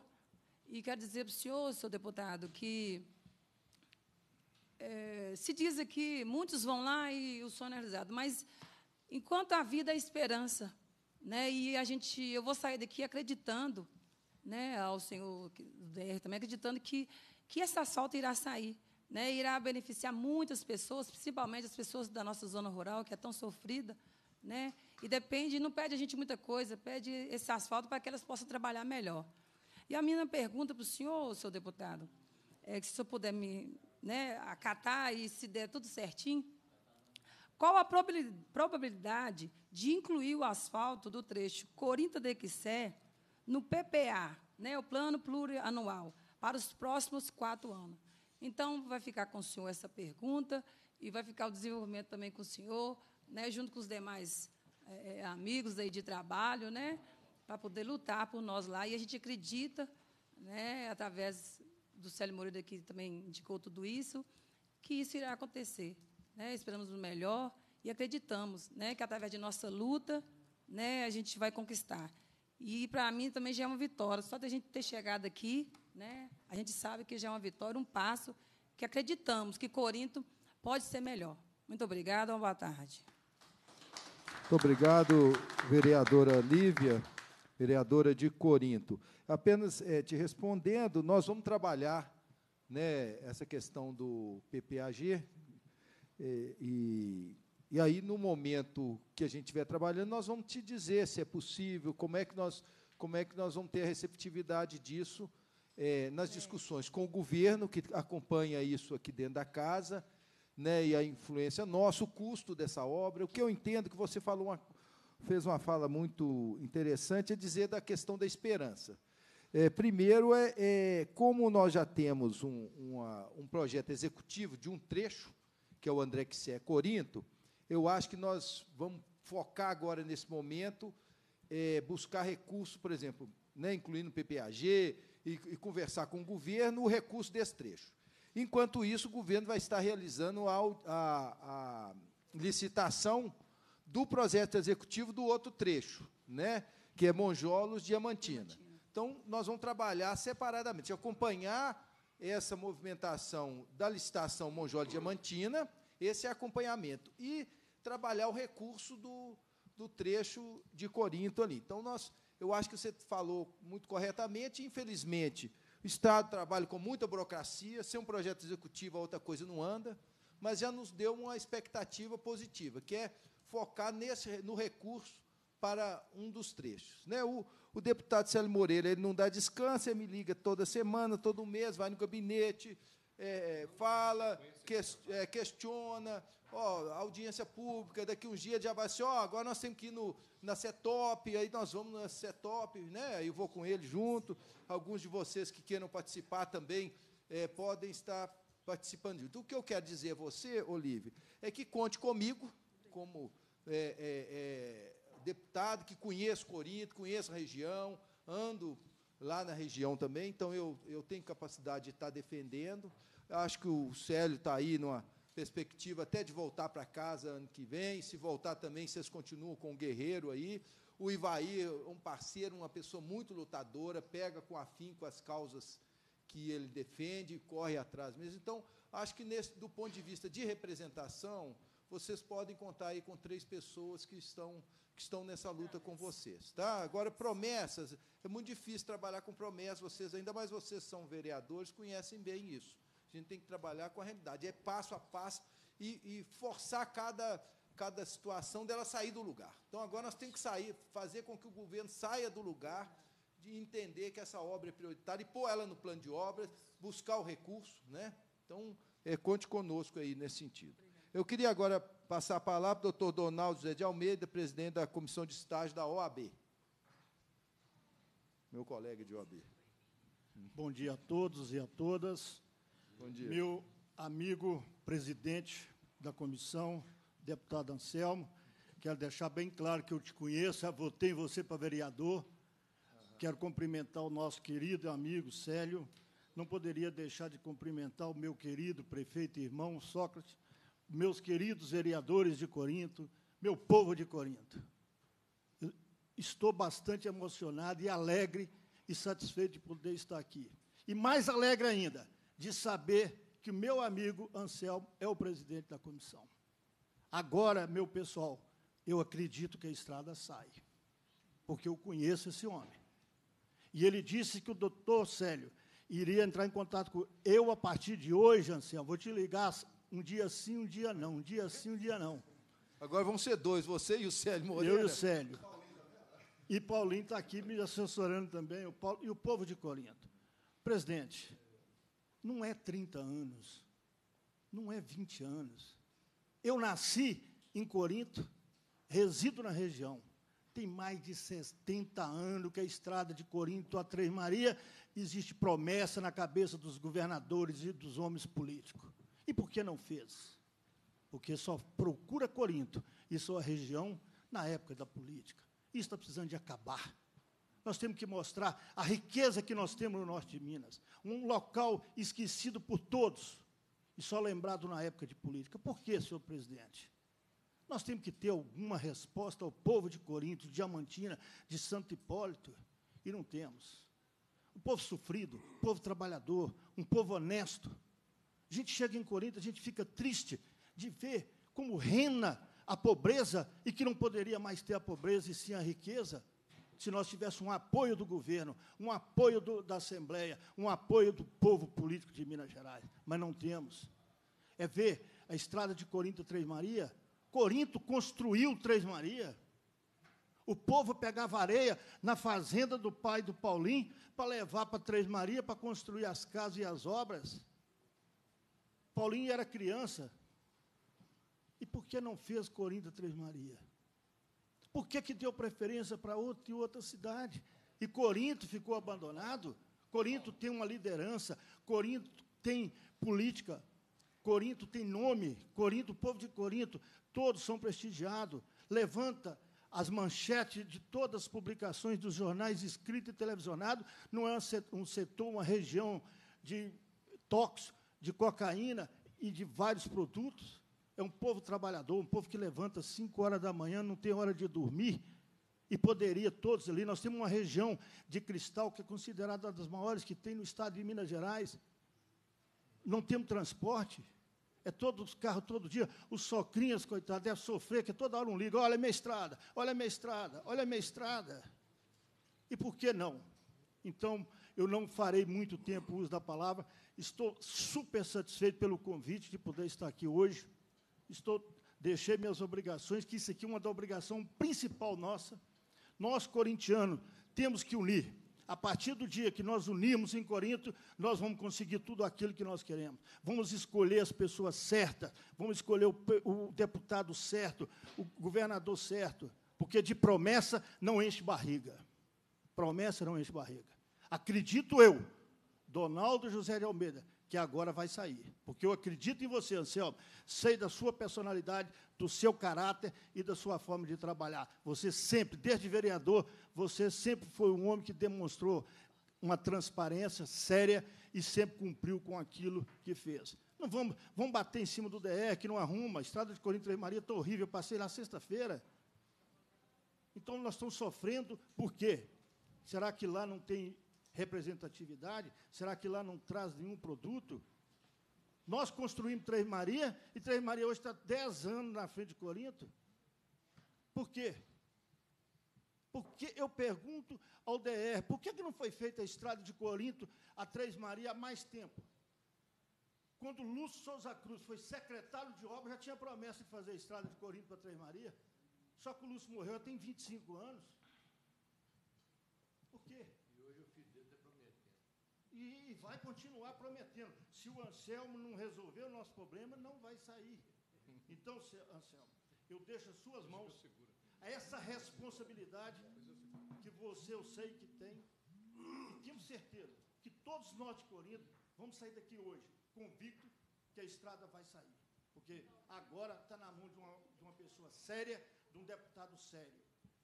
E quero dizer para o senhor, senhor deputado, que é, se diz aqui, muitos vão lá e o sono é realizado, mas enquanto a vida há esperança, né? E a gente, eu vou sair daqui acreditando, né, ao senhor do DR também acreditando que que esse assalto irá sair, né? Irá beneficiar muitas pessoas, principalmente as pessoas da nossa zona rural que é tão sofrida, né? E depende, não pede a gente muita coisa, pede esse asfalto para que elas possam trabalhar melhor. E a minha pergunta para o senhor, senhor deputado, é que se o senhor puder me né, acatar e se der tudo certinho, qual a probabilidade de incluir o asfalto do trecho Corinta de Quissé no PPA, né, o Plano Plurianual, para os próximos quatro anos? Então, vai ficar com o senhor essa pergunta e vai ficar o desenvolvimento também com o senhor, né, junto com os demais é, é amigos aí de trabalho, né? para poder lutar por nós lá. E a gente acredita, né, através do Célio Moreira, que também indicou tudo isso, que isso irá acontecer. Né? Esperamos o melhor e acreditamos né, que, através de nossa luta, né, a gente vai conquistar. E, para mim, também já é uma vitória. Só da gente ter chegado aqui, né, a gente sabe que já é uma vitória, um passo, que acreditamos que Corinto pode ser melhor. Muito obrigada, uma boa tarde. Muito obrigado, vereadora Lívia vereadora de Corinto. Apenas é, te respondendo, nós vamos trabalhar né, essa questão do PPAG, e, eh, e, e aí, no momento que a gente estiver trabalhando, nós vamos te dizer se é possível, como é que nós, como é que nós vamos ter a receptividade disso é, nas discussões com o governo, que acompanha isso aqui dentro da casa, né, e a influência nossa, o custo dessa obra. O que eu entendo é que você falou uma, fez uma fala muito interessante, é dizer da questão da esperança. É, primeiro, é, é, como nós já temos um, uma, um projeto executivo de um trecho, que é o André Quissé é Corinto, eu acho que nós vamos focar agora, nesse momento, é, buscar recursos, por exemplo, né, incluindo o PPAG, e, e conversar com o governo o recurso desse trecho. Enquanto isso, o governo vai estar realizando a, a, a licitação do projeto executivo do outro trecho, né? que é Monjolos Diamantina. Então, nós vamos trabalhar separadamente, acompanhar essa movimentação da licitação Monjolos Diamantina, esse acompanhamento, e trabalhar o recurso do, do trecho de Corinto ali. Então, nós, eu acho que você falou muito corretamente, infelizmente, o Estado trabalha com muita burocracia, sem é um projeto executivo, a outra coisa não anda, mas já nos deu uma expectativa positiva, que é focar nesse, no recurso para um dos trechos. Né? O, o deputado Célio Moreira ele não dá descanso, ele me liga toda semana, todo mês, vai no gabinete, é, fala, é, questiona, ó, audiência pública, daqui uns dias já vai assim, ó, agora nós temos que ir no, na CETOP, aí nós vamos na CETOP, né? Eu vou com ele junto. Alguns de vocês que queiram participar também é, podem estar participando Então, o que eu quero dizer a você, Olive, é que conte comigo, como é, é, é, deputado que conheço Corinto, conheço a região, ando lá na região também, então eu, eu tenho capacidade de estar defendendo. Acho que o Célio está aí numa perspectiva até de voltar para casa ano que vem. Se voltar também, vocês continuam com o Guerreiro aí. O Ivaí, um parceiro, uma pessoa muito lutadora, pega com afinco as causas que ele defende e corre atrás mesmo. Então, acho que, nesse, do ponto de vista de representação, vocês podem contar aí com três pessoas que estão, que estão nessa luta com vocês. Tá? Agora, promessas. É muito difícil trabalhar com promessas, vocês, ainda mais vocês são vereadores, conhecem bem isso. A gente tem que trabalhar com a realidade. É passo a passo e, e forçar cada, cada situação dela sair do lugar. Então, agora nós temos que sair, fazer com que o governo saia do lugar de entender que essa obra é prioritária e pôr ela no plano de obras, buscar o recurso. Né? Então, é, conte conosco aí nesse sentido. Eu queria agora passar a palavra o doutor Donaldo José de Almeida, presidente da Comissão de Estágio da OAB. Meu colega de OAB. Bom dia a todos e a todas. Bom dia. Meu amigo presidente da comissão, deputado Anselmo, quero deixar bem claro que eu te conheço, votei em você para vereador. Quero cumprimentar o nosso querido amigo Célio. Não poderia deixar de cumprimentar o meu querido prefeito e irmão Sócrates, meus queridos vereadores de Corinto, meu povo de Corinto. estou bastante emocionado e alegre e satisfeito de poder estar aqui. E mais alegre ainda, de saber que o meu amigo Anselmo é o presidente da comissão. Agora, meu pessoal, eu acredito que a estrada sai, porque eu conheço esse homem. E ele disse que o doutor Célio iria entrar em contato com eu a partir de hoje, Anselmo. Vou te ligar um dia sim, um dia não. Um dia sim, um dia não. Agora vão ser dois, você e o Célio Moreira. Eu e o Célio. E Paulinho está aqui me assessorando também, o Paulo, e o povo de Corinto. Presidente, não é 30 anos, não é 20 anos. Eu nasci em Corinto, resido na região. Tem mais de 70 anos que a estrada de Corinto a Três Maria existe promessa na cabeça dos governadores e dos homens políticos. E por que não fez? Porque só procura Corinto e sua região na época da política. Isso está precisando de acabar. Nós temos que mostrar a riqueza que nós temos no norte de Minas, um local esquecido por todos e só lembrado na época de política. Por que, senhor presidente? Nós temos que ter alguma resposta ao povo de Corinto, de Diamantina, de Santo Hipólito, e não temos. Um povo sofrido, um povo trabalhador, um povo honesto, a gente chega em Corinto, a gente fica triste de ver como rena a pobreza e que não poderia mais ter a pobreza e sim a riqueza se nós tivéssemos um apoio do governo, um apoio do, da Assembleia, um apoio do povo político de Minas Gerais, mas não temos. É ver a estrada de Corinto Três Maria. Corinto construiu Três Maria. O povo pegava areia na fazenda do pai do Paulinho para levar para Três Maria para construir as casas e as obras. Paulinho era criança. E por que não fez Corinto Três Maria? Por que, que deu preferência para outra e outra cidade? E Corinto ficou abandonado? Corinto tem uma liderança, Corinto tem política, Corinto tem nome, Corinto, o povo de Corinto, todos são prestigiados. Levanta as manchetes de todas as publicações dos jornais escritos e televisionados, não é um setor, uma região de tóxico, de cocaína e de vários produtos. É um povo trabalhador, um povo que levanta às 5 horas da manhã, não tem hora de dormir. E poderia todos ali. Nós temos uma região de cristal que é considerada uma das maiores que tem no estado de Minas Gerais. Não temos transporte. É todos os todo dia. Os socrinhas, coitados, devem sofrer, que toda hora um liga: olha a minha estrada, olha a minha estrada, olha a minha estrada. E por que não? Então, eu não farei muito tempo uso da palavra, Estou super satisfeito pelo convite de poder estar aqui hoje. Estou deixei minhas obrigações, que isso aqui é uma da obrigação principal nossa. Nós corintianos temos que unir. A partir do dia que nós unirmos em Corinto, nós vamos conseguir tudo aquilo que nós queremos. Vamos escolher as pessoas certas, vamos escolher o, o deputado certo, o governador certo, porque de promessa não enche barriga. Promessa não enche barriga. Acredito eu Donaldo José de Almeida, que agora vai sair. Porque eu acredito em você, Anselmo. Sei da sua personalidade, do seu caráter e da sua forma de trabalhar. Você sempre, desde vereador, você sempre foi um homem que demonstrou uma transparência séria e sempre cumpriu com aquilo que fez. Não vamos, vamos bater em cima do DR, que não arruma. A estrada de Corinto e Maria está horrível. Eu passei lá sexta-feira. Então, nós estamos sofrendo por quê? Será que lá não tem representatividade? Será que lá não traz nenhum produto? Nós construímos Três Maria e Três Maria hoje está 10 anos na frente de Corinto. Por quê? Porque eu pergunto ao DR, por que, que não foi feita a estrada de Corinto a Três Maria há mais tempo? Quando Lúcio Souza Cruz foi secretário de obra, já tinha promessa de fazer a estrada de Corinto para Três Maria. Só que o Lúcio morreu, tem 25 anos. e, vai continuar prometendo. Se o Anselmo não resolver o nosso problema, não vai sair. Então, Anselmo, eu deixo as suas mãos a é essa responsabilidade que você, eu sei que tem, e tenho certeza que todos nós de Corinto vamos sair daqui hoje convicto que a estrada vai sair. Porque agora está na mão de uma, de uma pessoa séria, de um deputado sério.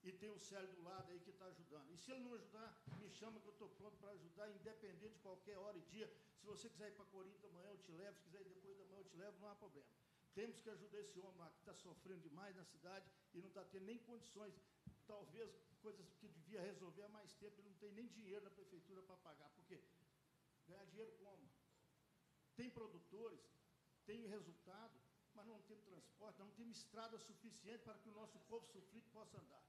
E tem o Célio do lado aí que está ajudando. E se ele não ajudar, me chama que eu estou pronto para ajudar, independente de qualquer hora e dia. Se você quiser ir para Corinto amanhã, eu te levo. Se quiser ir depois da manhã, eu te levo. Não há problema. Temos que ajudar esse homem lá que está sofrendo demais na cidade e não está tendo nem condições. Talvez coisas que devia resolver há mais tempo, ele não tem nem dinheiro na prefeitura para pagar. Por quê? Ganhar dinheiro como? Tem produtores, tem resultado, mas não temos transporte, não temos estrada suficiente para que o nosso povo sofrido possa andar.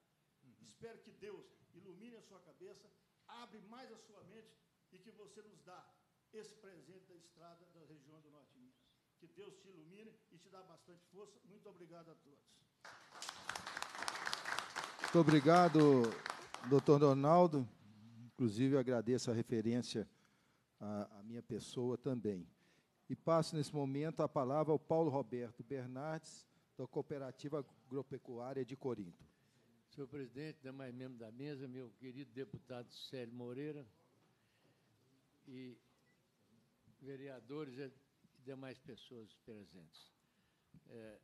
Espero que Deus ilumine a sua cabeça, abre mais a sua mente e que você nos dá esse presente da estrada da região do Norte Minas. Que Deus te ilumine e te dá bastante força. Muito obrigado a todos. Muito obrigado, doutor Donaldo. Inclusive, agradeço a referência à, à minha pessoa também. E passo nesse momento a palavra ao Paulo Roberto Bernardes, da Cooperativa Agropecuária de Corinto. Senhor presidente, demais membros da mesa, meu querido deputado Célio Moreira e vereadores e demais pessoas presentes. É,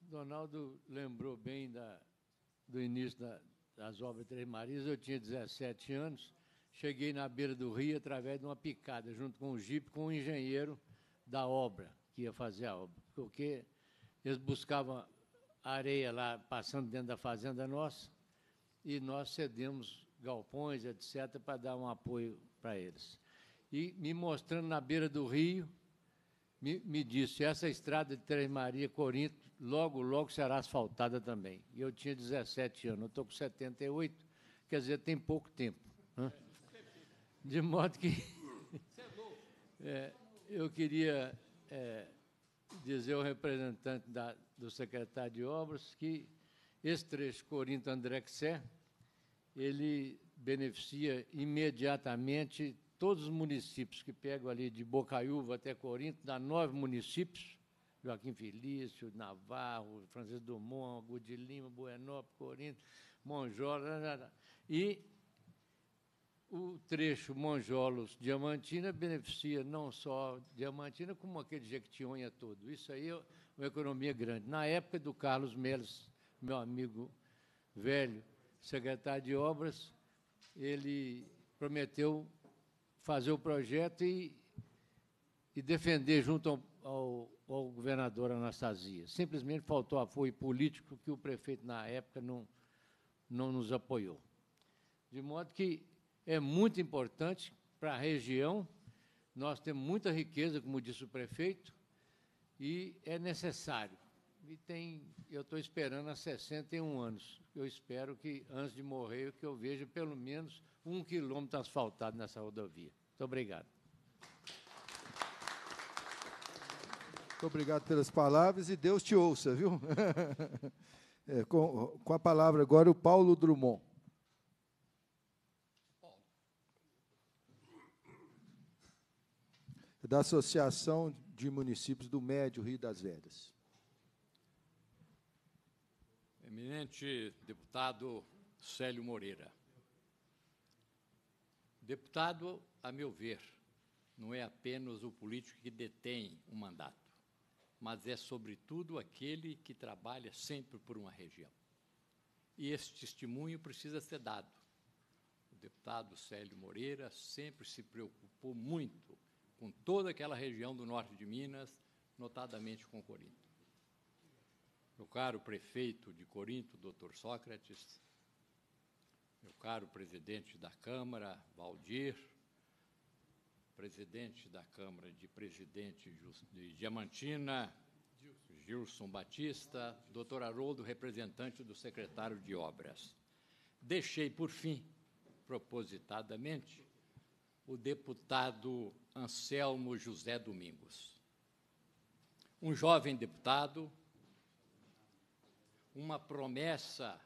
Donaldo lembrou bem da, do início da, das obras Três Marias. Eu tinha 17 anos, cheguei na beira do rio através de uma picada, junto com o jipe, com o engenheiro da obra, que ia fazer a obra. Porque eles buscavam a areia lá passando dentro da fazenda nossa e nós cedemos galpões, etc., para dar um apoio para eles. E me mostrando na beira do rio, me, me disse: essa estrada de Três Maria, Corinto, logo, logo será asfaltada também. E eu tinha 17 anos, estou com 78, quer dizer, tem pouco tempo. Né? De modo que. é, eu queria. É, dizer o representante da, do secretário de Obras que esse trecho Corinto Andrexé, ele beneficia imediatamente todos os municípios que pegam ali de Bocaiúva até Corinto, dá nove municípios, Joaquim Felício, Navarro, Francisco Dumont, Agudilima, Lima, Buenópolis, Corinto, Monjola e o trecho Monjolos-Diamantina beneficia não só Diamantina, como aquele Jequitinhonha todo. Isso aí é uma economia grande. Na época do Carlos Meles, meu amigo velho, secretário de Obras, ele prometeu fazer o projeto e, e defender junto ao, ao, ao governador Anastasia. Simplesmente faltou apoio político que o prefeito, na época, não, não nos apoiou. De modo que é muito importante para a região. Nós temos muita riqueza, como disse o prefeito, e é necessário. E tem, eu estou esperando há 61 anos. Eu espero que, antes de morrer, que eu veja pelo menos um quilômetro asfaltado nessa rodovia. Muito obrigado. Muito obrigado pelas palavras e Deus te ouça, viu? É, com, com a palavra agora o Paulo Drummond. da Associação de Municípios do Médio Rio das Velhas. Eminente deputado Célio Moreira. Deputado, a meu ver, não é apenas o político que detém o um mandato, mas é, sobretudo, aquele que trabalha sempre por uma região. E esse testemunho precisa ser dado. O deputado Célio Moreira sempre se preocupou muito com toda aquela região do norte de Minas, notadamente com Corinto. Meu caro prefeito de Corinto, doutor Sócrates, meu caro presidente da Câmara, Valdir, presidente da Câmara de Presidente de Diamantina, Gilson Batista, doutor Haroldo, representante do secretário de Obras. Deixei, por fim, propositadamente, o deputado Anselmo José Domingos. Um jovem deputado, uma promessa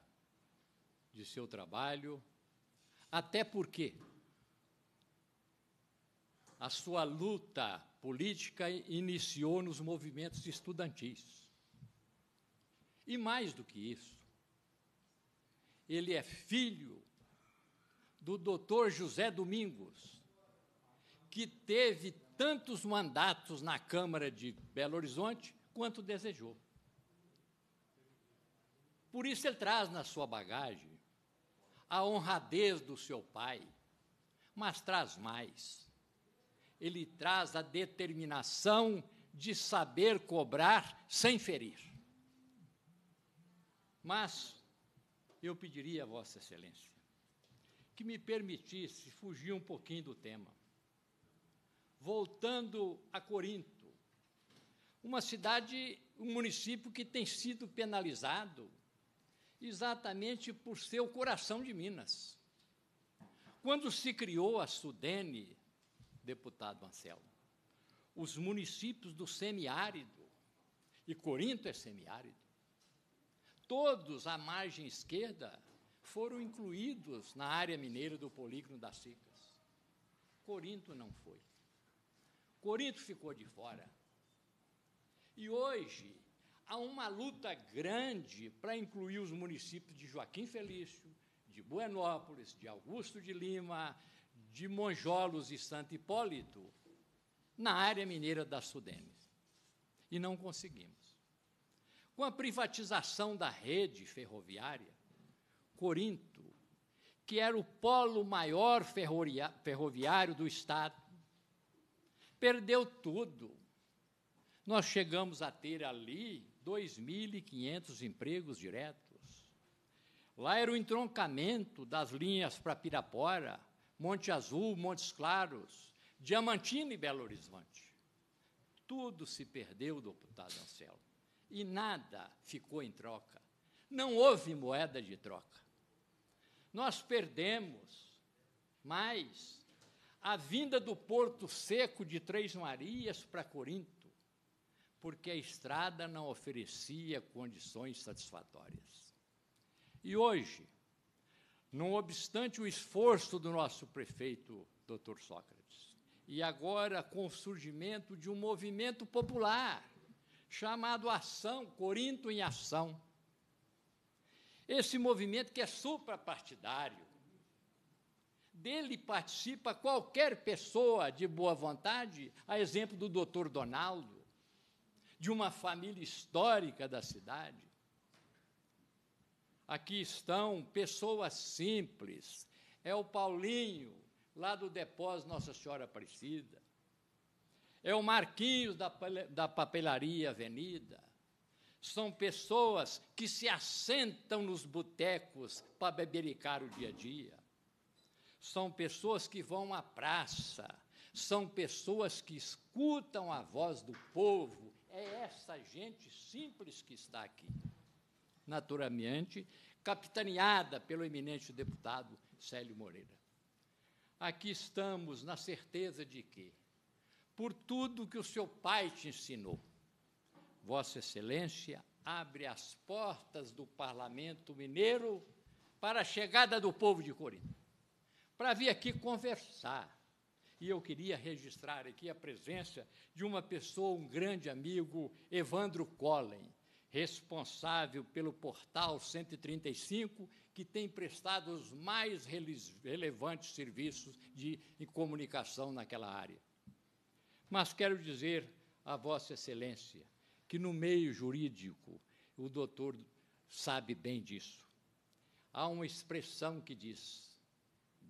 de seu trabalho, até porque a sua luta política iniciou nos movimentos estudantis. E mais do que isso, ele é filho do doutor José Domingos, que teve tantos mandatos na Câmara de Belo Horizonte quanto desejou. Por isso ele traz na sua bagagem a honradez do seu pai, mas traz mais. Ele traz a determinação de saber cobrar sem ferir. Mas eu pediria a Vossa Excelência que me permitisse fugir um pouquinho do tema voltando a Corinto, uma cidade, um município que tem sido penalizado exatamente por ser o coração de Minas. Quando se criou a Sudene, deputado Anselmo, os municípios do semiárido, e Corinto é semiárido, todos à margem esquerda foram incluídos na área mineira do polígono das Cicas. Corinto não foi. Corinto ficou de fora. E hoje há uma luta grande para incluir os municípios de Joaquim Felício, de Buenópolis, de Augusto de Lima, de Monjolos e Santo Hipólito na área mineira da Sudemes. E não conseguimos. Com a privatização da rede ferroviária, Corinto, que era o polo maior ferroviário do Estado, perdeu tudo. Nós chegamos a ter ali 2.500 empregos diretos. Lá era o entroncamento das linhas para Pirapora, Monte Azul, Montes Claros, Diamantina e Belo Horizonte. Tudo se perdeu, deputado Anselmo, e nada ficou em troca. Não houve moeda de troca. Nós perdemos mais a vinda do porto seco de Três Marias para Corinto, porque a estrada não oferecia condições satisfatórias. E hoje, não obstante o esforço do nosso prefeito, Dr. Sócrates, e agora com o surgimento de um movimento popular chamado Ação, Corinto em Ação. Esse movimento que é suprapartidário, dele participa qualquer pessoa de boa vontade, a exemplo do doutor Donaldo, de uma família histórica da cidade. Aqui estão pessoas simples. É o Paulinho, lá do depósito Nossa Senhora Aparecida. É o Marquinhos da, da Papelaria Avenida. São pessoas que se assentam nos botecos para bebericar o dia a dia são pessoas que vão à praça, são pessoas que escutam a voz do povo. É essa gente simples que está aqui. Naturalmente, capitaneada pelo eminente deputado Célio Moreira. Aqui estamos na certeza de que, por tudo que o seu pai te ensinou, Vossa Excelência abre as portas do Parlamento Mineiro para a chegada do povo de Corinto para vir aqui conversar. E eu queria registrar aqui a presença de uma pessoa, um grande amigo, Evandro Collen, responsável pelo portal 135, que tem prestado os mais relevantes serviços de comunicação naquela área. Mas quero dizer a Vossa Excelência que, no meio jurídico, o doutor sabe bem disso. Há uma expressão que diz: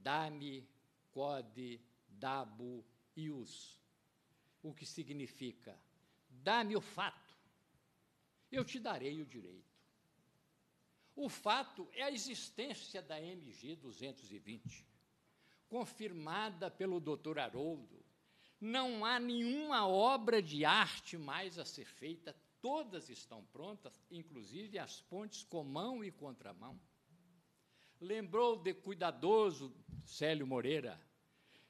Dame Code, Dabo, Ius, o que significa: dá-me o fato, eu te darei o direito. O fato é a existência da MG 220, confirmada pelo Dr. Haroldo. Não há nenhuma obra de arte mais a ser feita, todas estão prontas, inclusive as pontes com mão e contramão lembrou de cuidadoso Célio Moreira,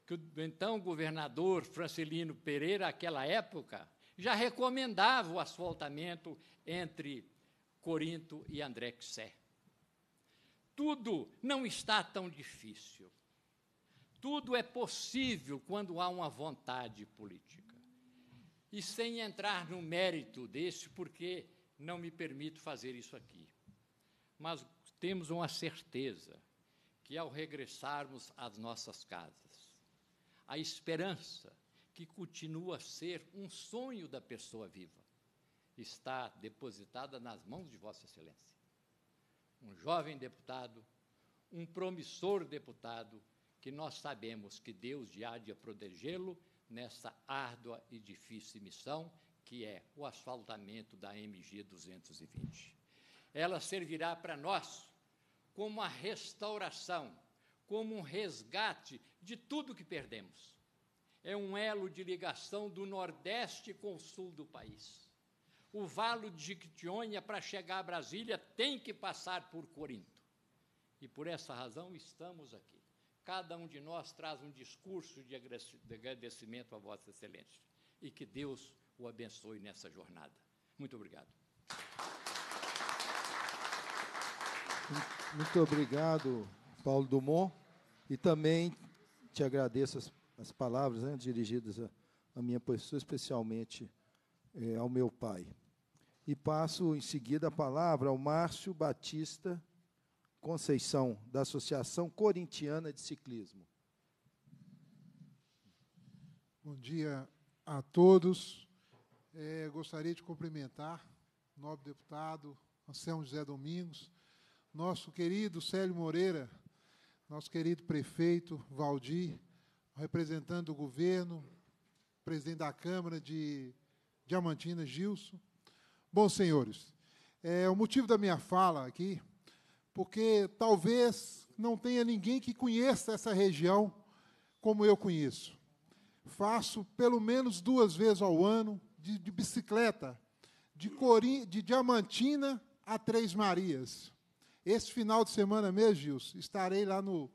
que o então governador Francelino Pereira, naquela época, já recomendava o asfaltamento entre Corinto e André Tudo não está tão difícil. Tudo é possível quando há uma vontade política. E sem entrar no mérito desse, porque não me permito fazer isso aqui. Mas temos uma certeza que, ao regressarmos às nossas casas, a esperança que continua a ser um sonho da pessoa viva está depositada nas mãos de Vossa Excelência. Um jovem deputado, um promissor deputado, que nós sabemos que Deus de há de protegê-lo nessa árdua e difícil missão que é o asfaltamento da MG 220. Ela servirá para nós como a restauração, como um resgate de tudo que perdemos. É um elo de ligação do Nordeste com o Sul do país. O Vale de Jequitinhonha, para chegar a Brasília, tem que passar por Corinto. E por essa razão estamos aqui. Cada um de nós traz um discurso de agradecimento a Vossa Excelência. E que Deus o abençoe nessa jornada. Muito obrigado. Muito obrigado, Paulo Dumont, e também te agradeço as, as palavras né, dirigidas à minha pessoa, especialmente é, ao meu pai. E passo em seguida a palavra ao Márcio Batista Conceição, da Associação Corintiana de Ciclismo. Bom dia a todos. É, gostaria de cumprimentar o nobre deputado Anselmo José Domingos, nosso querido Célio Moreira, nosso querido prefeito Valdir, representando o governo, presidente da Câmara de Diamantina, Gilson. Bom, senhores, é, o motivo da minha fala aqui, porque talvez não tenha ninguém que conheça essa região como eu conheço. Faço pelo menos duas vezes ao ano de, de bicicleta, de, Corim, de Diamantina a Três Marias. Esse final de semana mesmo, Gilson, estarei lá no,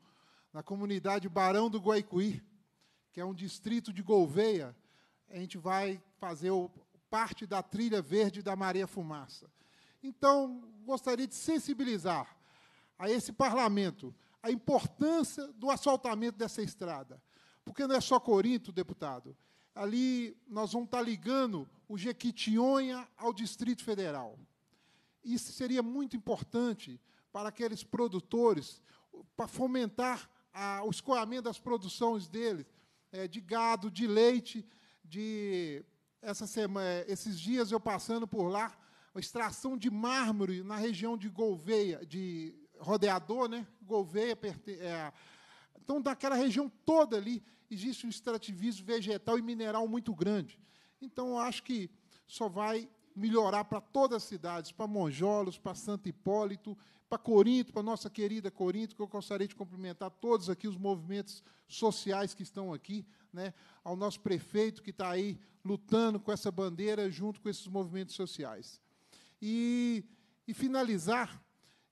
na comunidade Barão do Guaicuí, que é um distrito de Gouveia. A gente vai fazer o, parte da trilha verde da Maria Fumaça. Então, gostaria de sensibilizar a esse parlamento a importância do asfaltamento dessa estrada. Porque não é só Corinto, deputado. Ali nós vamos estar ligando o Jequitinhonha ao Distrito Federal. Isso seria muito importante para aqueles produtores, para fomentar a, o escoamento das produções deles, é, de gado, de leite, de essa semana, é, esses dias eu passando por lá, a extração de mármore na região de Gouveia, de Rodeador, né? Gouveia, é, então daquela região toda ali existe um extrativismo vegetal e mineral muito grande. Então eu acho que só vai melhorar para todas as cidades, para Monjolos, para Santo Hipólito para Corinto, para nossa querida Corinto, que eu gostaria de cumprimentar todos aqui os movimentos sociais que estão aqui, né, ao nosso prefeito que está aí lutando com essa bandeira junto com esses movimentos sociais. E, e finalizar,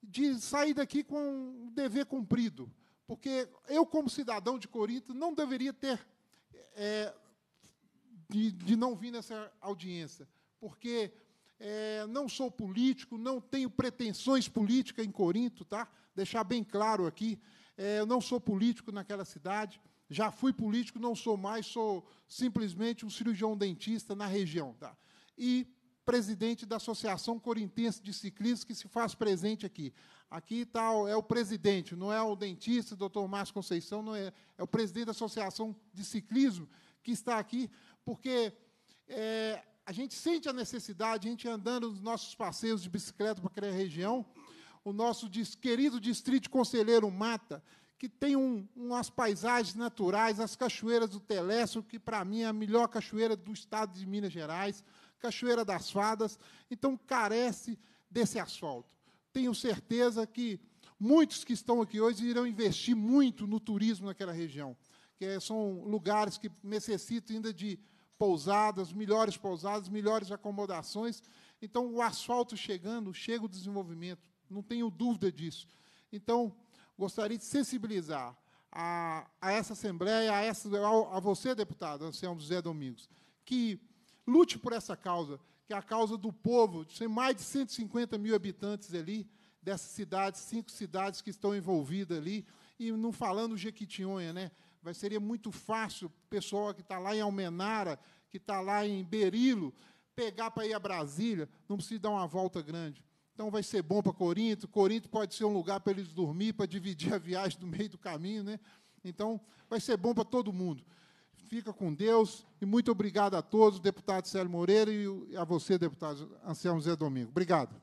de sair daqui com um dever cumprido, porque eu, como cidadão de Corinto, não deveria ter é, de, de não vir nessa audiência, porque é, não sou político, não tenho pretensões políticas em Corinto, tá? Deixar bem claro aqui, é, eu não sou político naquela cidade. Já fui político, não sou mais, sou simplesmente um cirurgião dentista na região, tá? E presidente da Associação Corintense de Ciclistas que se faz presente aqui. Aqui tá, é o presidente, não é o dentista, doutor Márcio Conceição, não é, é o presidente da Associação de Ciclismo que está aqui, porque é, a gente sente a necessidade, a gente andando nos nossos passeios de bicicleta para aquela região, o nosso querido distrito Conselheiro Mata, que tem um, umas paisagens naturais, as cachoeiras do Telesso, que para mim é a melhor cachoeira do estado de Minas Gerais, Cachoeira das Fadas, então carece desse asfalto. Tenho certeza que muitos que estão aqui hoje irão investir muito no turismo naquela região, que é, são lugares que necessitam ainda de pousadas, melhores pousadas, melhores acomodações. Então, o asfalto chegando, chega o desenvolvimento, não tenho dúvida disso. Então, gostaria de sensibilizar a, a essa Assembleia, a, essa, a você, deputado Anselmo José Domingos, que lute por essa causa, que é a causa do povo, de mais de 150 mil habitantes ali, dessas cidades, cinco cidades que estão envolvidas ali, e não falando Jequitinhonha, né? Vai, seria muito fácil o pessoal que está lá em Almenara, que está lá em Berilo, pegar para ir a Brasília, não precisa dar uma volta grande. Então vai ser bom para Corinto. Corinto pode ser um lugar para eles dormir, para dividir a viagem no meio do caminho, né? Então vai ser bom para todo mundo. Fica com Deus e muito obrigado a todos, deputado Célio Moreira e a você, deputado Anselmo Zé Domingo. Obrigado.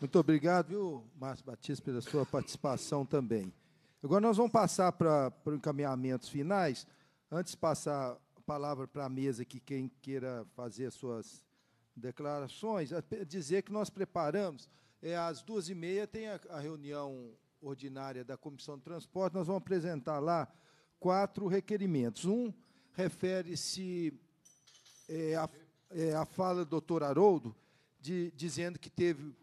Muito obrigado, viu, Márcio Batista, pela sua participação também. Agora nós vamos passar para, para encaminhamentos finais. Antes de passar a palavra para a mesa, que quem queira fazer as suas declarações, é dizer que nós preparamos, é, às duas e meia tem a, a reunião ordinária da Comissão de Transporte, nós vamos apresentar lá quatro requerimentos. Um refere-se é, à é, fala do doutor Haroldo, de, dizendo que teve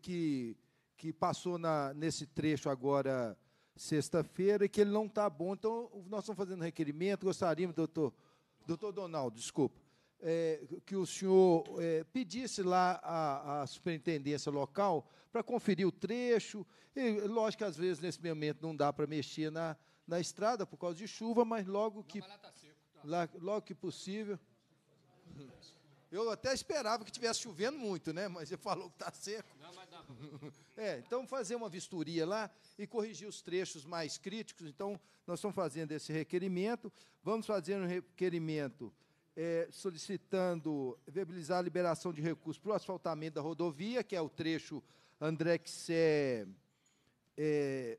que, que passou na, nesse trecho agora sexta-feira e que ele não está bom. Então, nós estamos fazendo requerimento, gostaríamos, doutor, doutor Donaldo, desculpa, é, que o senhor é, pedisse lá a a superintendência local para conferir o trecho. E, lógico que às vezes nesse momento não dá para mexer na, na estrada por causa de chuva, mas logo que. Não, mas lá tá seco, tá. Lá, logo que possível. Eu até esperava que tivesse chovendo muito, né? Mas ele falou que está seco. Não, mas dá. É, então fazer uma vistoria lá e corrigir os trechos mais críticos. Então, nós estamos fazendo esse requerimento. Vamos fazer um requerimento é, solicitando viabilizar a liberação de recursos para o asfaltamento da rodovia, que é o trecho André-Xé é,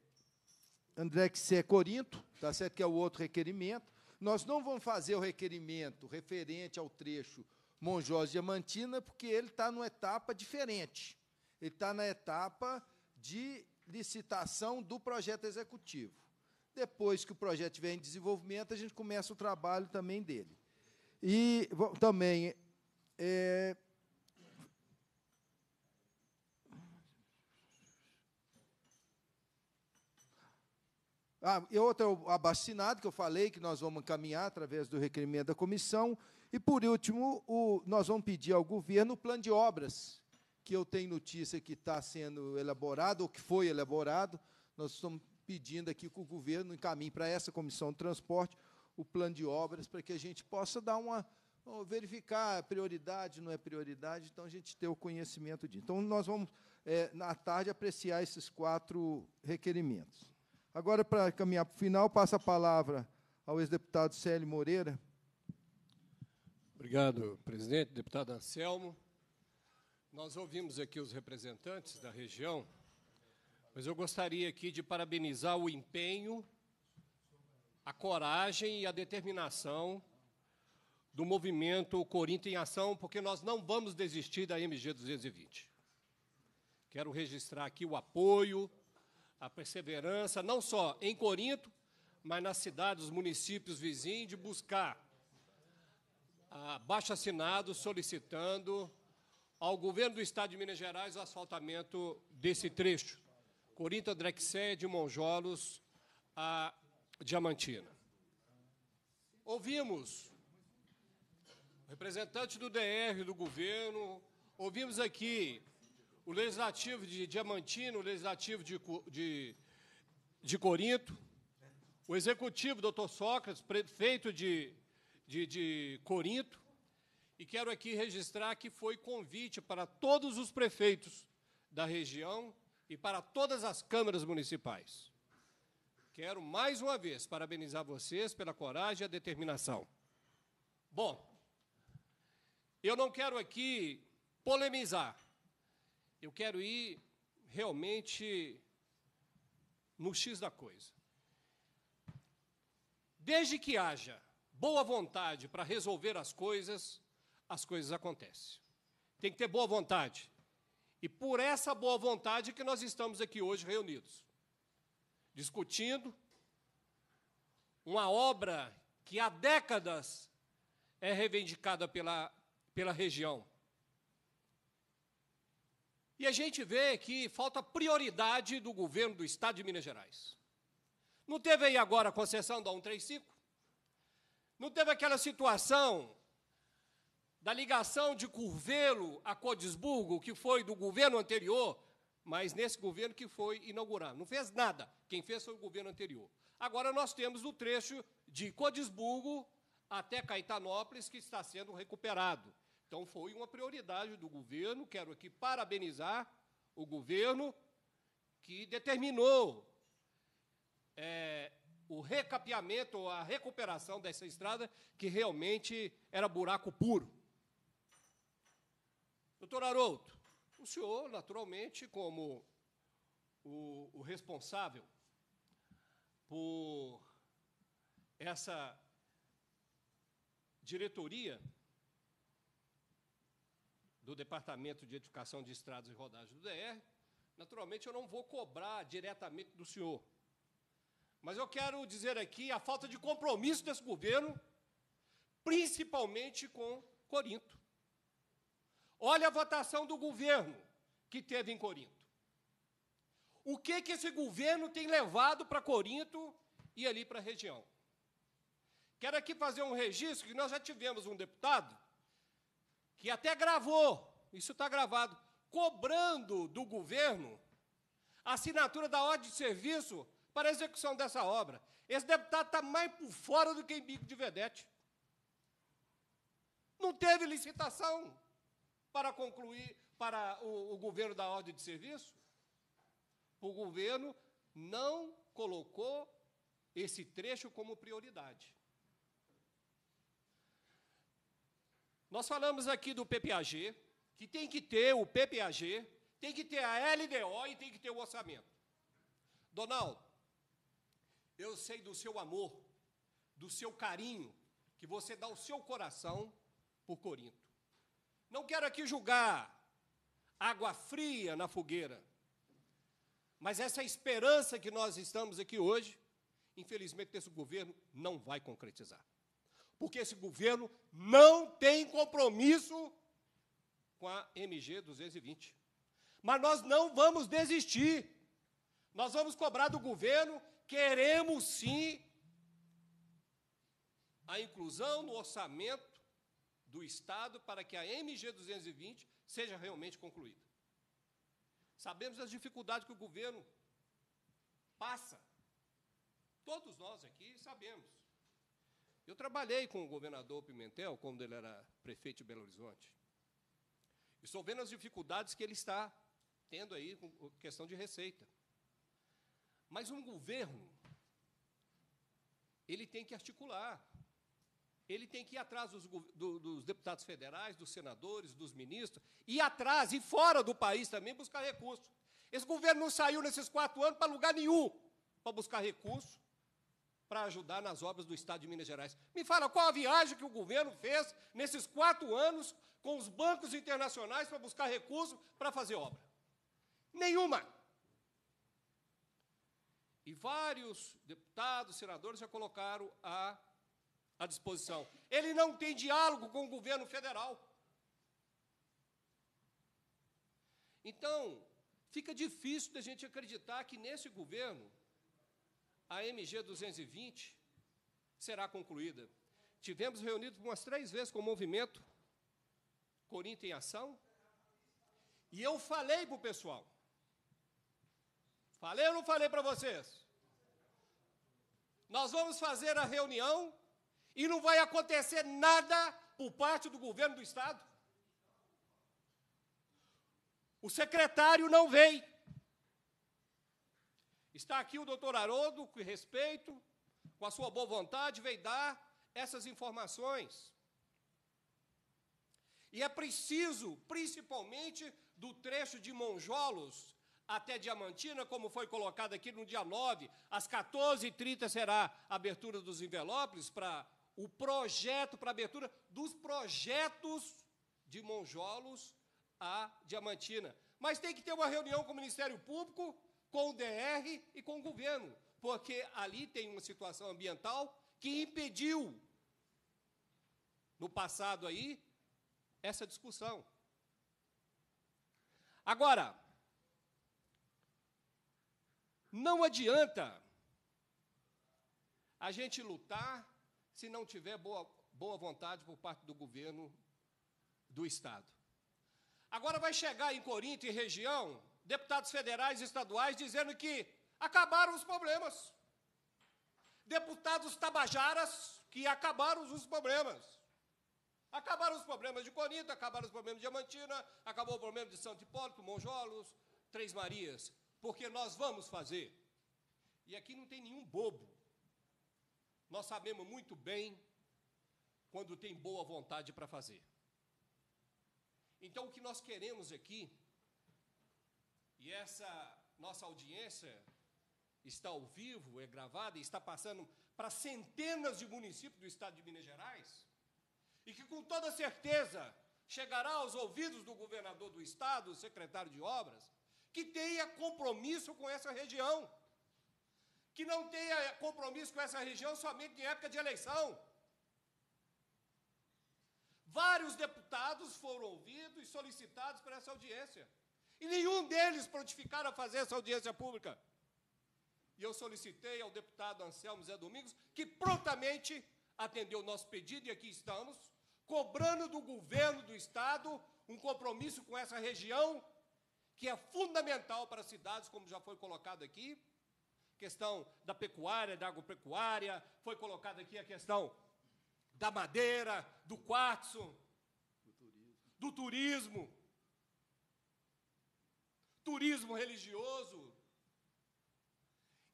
André Corinto, tá certo? Que é o outro requerimento. Nós não vamos fazer o requerimento referente ao trecho Monjós Diamantina, porque ele está numa etapa diferente. Ele está na etapa de licitação do projeto executivo. Depois que o projeto vem em desenvolvimento, a gente começa o trabalho também dele. E também é, Ah, e o que eu falei, que nós vamos encaminhar através do requerimento da comissão, e por último, o, nós vamos pedir ao governo o plano de obras, que eu tenho notícia que está sendo elaborado, ou que foi elaborado. Nós estamos pedindo aqui que o governo encaminhe para essa comissão de transporte o plano de obras, para que a gente possa dar uma. verificar a prioridade, não é prioridade, então a gente ter o conhecimento disso. Então, nós vamos, é, na tarde, apreciar esses quatro requerimentos. Agora, para caminhar para o final, passo a palavra ao ex-deputado Célio Moreira. Obrigado, presidente. Deputado Anselmo, nós ouvimos aqui os representantes da região, mas eu gostaria aqui de parabenizar o empenho, a coragem e a determinação do movimento Corinto em Ação, porque nós não vamos desistir da MG 220. Quero registrar aqui o apoio, a perseverança, não só em Corinto, mas nas cidades, os municípios vizinhos, de buscar abaixo ah, assinado solicitando ao governo do Estado de Minas Gerais o asfaltamento desse trecho, Corinto Drexéia, de Monjolos a Diamantina. Ouvimos representante do DR, do governo, ouvimos aqui o legislativo de Diamantina, o legislativo de, de, de Corinto, o executivo, doutor Sócrates, prefeito de de, de Corinto. E quero aqui registrar que foi convite para todos os prefeitos da região e para todas as câmaras municipais. Quero mais uma vez parabenizar vocês pela coragem e a determinação. Bom, eu não quero aqui polemizar. Eu quero ir realmente no X da coisa. Desde que haja boa vontade para resolver as coisas, as coisas acontecem. Tem que ter boa vontade. E por essa boa vontade que nós estamos aqui hoje reunidos, discutindo uma obra que há décadas é reivindicada pela, pela região. E a gente vê que falta prioridade do governo do Estado de Minas Gerais. Não teve aí agora a concessão da 135? Não teve aquela situação da ligação de Curvelo a Codesburgo, que foi do governo anterior, mas nesse governo que foi inaugurar. Não fez nada. Quem fez foi o governo anterior. Agora nós temos o trecho de Codesburgo até Caetanópolis, que está sendo recuperado. Então, foi uma prioridade do governo. Quero aqui parabenizar o governo que determinou é, o recapeamento ou a recuperação dessa estrada, que realmente era buraco puro. Doutor Haroldo, o senhor, naturalmente, como o, o responsável por essa diretoria do Departamento de Educação de Estradas e Rodagem do DR, naturalmente eu não vou cobrar diretamente do senhor, mas eu quero dizer aqui a falta de compromisso desse governo, principalmente com Corinto. Olha a votação do governo que teve em Corinto. O que, que esse governo tem levado para Corinto e ali para a região? Quero aqui fazer um registro que nós já tivemos um deputado que até gravou, isso está gravado, cobrando do governo a assinatura da ordem de serviço para a execução dessa obra. Esse deputado está mais por fora do que em bico de vedete. Não teve licitação para concluir para o, o governo da ordem de serviço. O governo não colocou esse trecho como prioridade. Nós falamos aqui do PPAG, que tem que ter o PPAG, tem que ter a LDO e tem que ter o orçamento. Donaldo, eu sei do seu amor, do seu carinho, que você dá o seu coração por Corinto. Não quero aqui julgar água fria na fogueira, mas essa é esperança que nós estamos aqui hoje, infelizmente, esse governo não vai concretizar. Porque esse governo não tem compromisso com a MG 220. Mas nós não vamos desistir. Nós vamos cobrar do governo queremos sim a inclusão no orçamento do Estado para que a MG 220 seja realmente concluída. Sabemos as dificuldades que o governo passa. Todos nós aqui sabemos. Eu trabalhei com o governador Pimentel, quando ele era prefeito de Belo Horizonte. Estou vendo as dificuldades que ele está tendo aí com questão de receita. Mas um governo, ele tem que articular, ele tem que ir atrás dos, do, dos deputados federais, dos senadores, dos ministros, e atrás e fora do país também buscar recursos. Esse governo não saiu nesses quatro anos para lugar nenhum para buscar recursos para ajudar nas obras do Estado de Minas Gerais. Me fala qual a viagem que o governo fez nesses quatro anos com os bancos internacionais para buscar recursos para fazer obra. Nenhuma. E vários deputados, senadores já colocaram à à disposição. Ele não tem diálogo com o governo federal. Então, fica difícil da gente acreditar que nesse governo a MG 220 será concluída. Tivemos reunido umas três vezes com o movimento Corinto em Ação, e eu falei para o pessoal, Falei ou não falei para vocês? Nós vamos fazer a reunião e não vai acontecer nada por parte do governo do Estado. O secretário não veio. Está aqui o doutor Haroldo, com respeito, com a sua boa vontade, veio dar essas informações. E é preciso, principalmente do trecho de Monjolos até Diamantina, como foi colocado aqui no dia 9, às 14h30 será a abertura dos envelopes para o projeto, para a abertura dos projetos de Monjolos a Diamantina. Mas tem que ter uma reunião com o Ministério Público, com o DR e com o governo, porque ali tem uma situação ambiental que impediu, no passado aí, essa discussão. Agora, não adianta a gente lutar se não tiver boa, boa vontade por parte do governo do Estado. Agora vai chegar em Corinto e região deputados federais e estaduais dizendo que acabaram os problemas. Deputados tabajaras que acabaram os problemas. Acabaram os problemas de Corinto, acabaram os problemas de Diamantina, acabou o problema de Santo Hipólito, Monjolos, Três Marias porque nós vamos fazer. E aqui não tem nenhum bobo. Nós sabemos muito bem quando tem boa vontade para fazer. Então, o que nós queremos aqui, e essa nossa audiência está ao vivo, é gravada e está passando para centenas de municípios do estado de Minas Gerais, e que com toda certeza chegará aos ouvidos do governador do estado, secretário de obras, que tenha compromisso com essa região, que não tenha compromisso com essa região somente em época de eleição. Vários deputados foram ouvidos e solicitados para essa audiência. E nenhum deles prontificaram a fazer essa audiência pública. E eu solicitei ao deputado Anselmo Zé Domingos, que prontamente atendeu o nosso pedido, e aqui estamos, cobrando do governo do Estado um compromisso com essa região que é fundamental para cidades, como já foi colocado aqui, questão da pecuária, da agropecuária, foi colocada aqui a questão da madeira, do quartzo, do turismo. do turismo, turismo, religioso.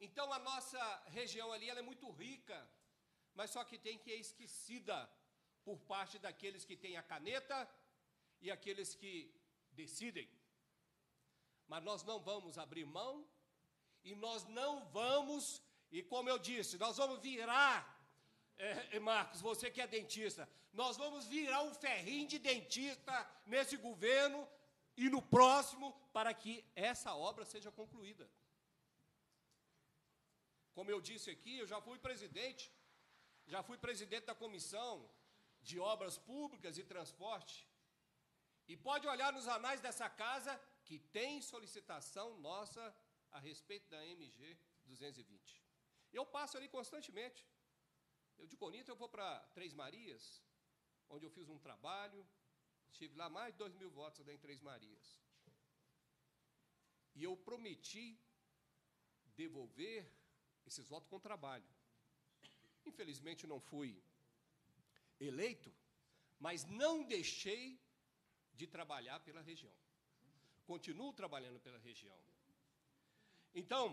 Então a nossa região ali ela é muito rica, mas só que tem que ser é esquecida por parte daqueles que têm a caneta e aqueles que decidem mas nós não vamos abrir mão e nós não vamos, e como eu disse, nós vamos virar, é, é, Marcos, você que é dentista, nós vamos virar um ferrinho de dentista nesse governo e no próximo para que essa obra seja concluída. Como eu disse aqui, eu já fui presidente, já fui presidente da comissão de obras públicas e transporte. E pode olhar nos anais dessa casa que tem solicitação nossa a respeito da MG 220. Eu passo ali constantemente. Eu de Corinto eu vou para Três Marias, onde eu fiz um trabalho, tive lá mais de 2 mil votos em Três Marias. E eu prometi devolver esses votos com trabalho. Infelizmente não fui eleito, mas não deixei de trabalhar pela região continuo trabalhando pela região. Então,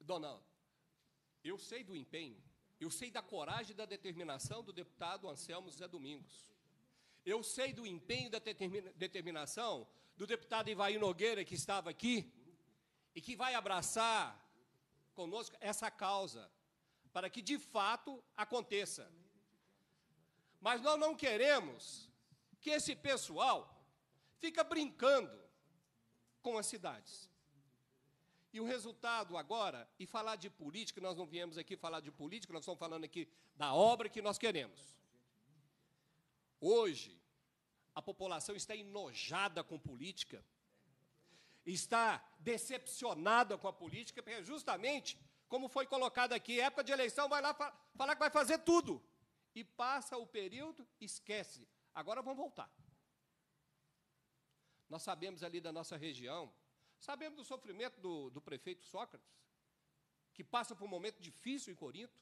Donaldo, eu sei do empenho, eu sei da coragem e da determinação do deputado Anselmo Zé Domingos. Eu sei do empenho e da determinação do deputado Ivaí Nogueira, que estava aqui, e que vai abraçar conosco essa causa, para que de fato aconteça. Mas nós não queremos que esse pessoal fica brincando com as cidades. E o resultado agora, e falar de política, nós não viemos aqui falar de política, nós estamos falando aqui da obra que nós queremos. Hoje, a população está enojada com política, está decepcionada com a política, porque é justamente, como foi colocado aqui, época de eleição, vai lá falar que vai fazer tudo. E passa o período, esquece. Agora vamos voltar. Nós sabemos ali da nossa região, sabemos do sofrimento do, do prefeito Sócrates, que passa por um momento difícil em Corinto,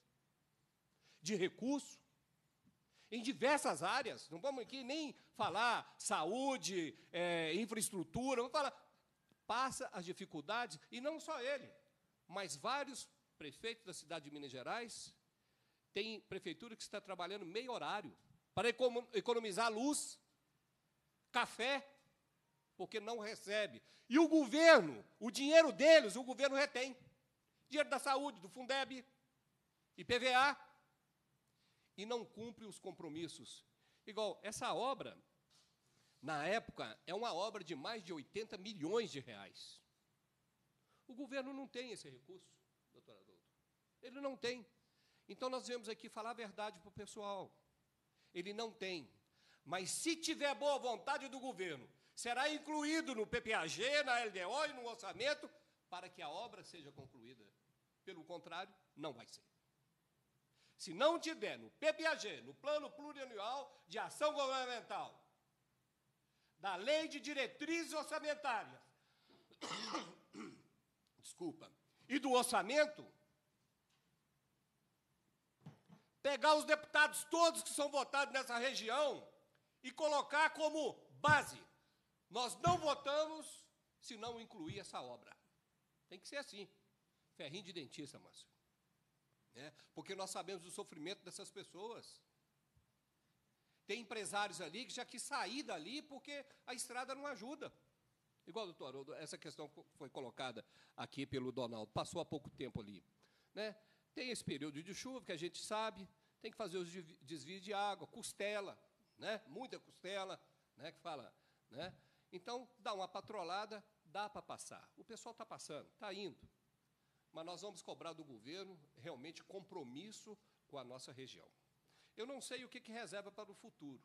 de recurso, em diversas áreas. Não vamos aqui nem falar saúde, é, infraestrutura, vamos falar. Passa as dificuldades, e não só ele, mas vários prefeitos da cidade de Minas Gerais têm prefeitura que está trabalhando meio horário para economizar luz, café, porque não recebe. E o governo, o dinheiro deles, o governo retém. Dinheiro da saúde, do Fundeb, IPVA, e não cumpre os compromissos. Igual, essa obra, na época, é uma obra de mais de 80 milhões de reais. O governo não tem esse recurso, doutora Doutor. Ele não tem. Então, nós viemos aqui falar a verdade para o pessoal. Ele não tem. Mas se tiver boa vontade do governo será incluído no PPAG, na LDO e no orçamento para que a obra seja concluída. Pelo contrário, não vai ser. Se não tiver no PPAG, no Plano Plurianual de Ação Governamental, da Lei de Diretrizes Orçamentárias, desculpa, e do orçamento, pegar os deputados todos que são votados nessa região e colocar como base nós não votamos se não incluir essa obra. Tem que ser assim. Ferrinho de dentista, Márcio. É, porque nós sabemos o sofrimento dessas pessoas. Tem empresários ali que já quis sair dali porque a estrada não ajuda. Igual, doutor Haroldo, essa questão foi colocada aqui pelo Donaldo, passou há pouco tempo ali. Né? Tem esse período de chuva que a gente sabe, tem que fazer os desvios de água, costela, né? muita costela, né? que fala. Né? Então, dá uma patrolada, dá para passar. O pessoal está passando, está indo. Mas nós vamos cobrar do governo realmente compromisso com a nossa região. Eu não sei o que, que reserva para o futuro.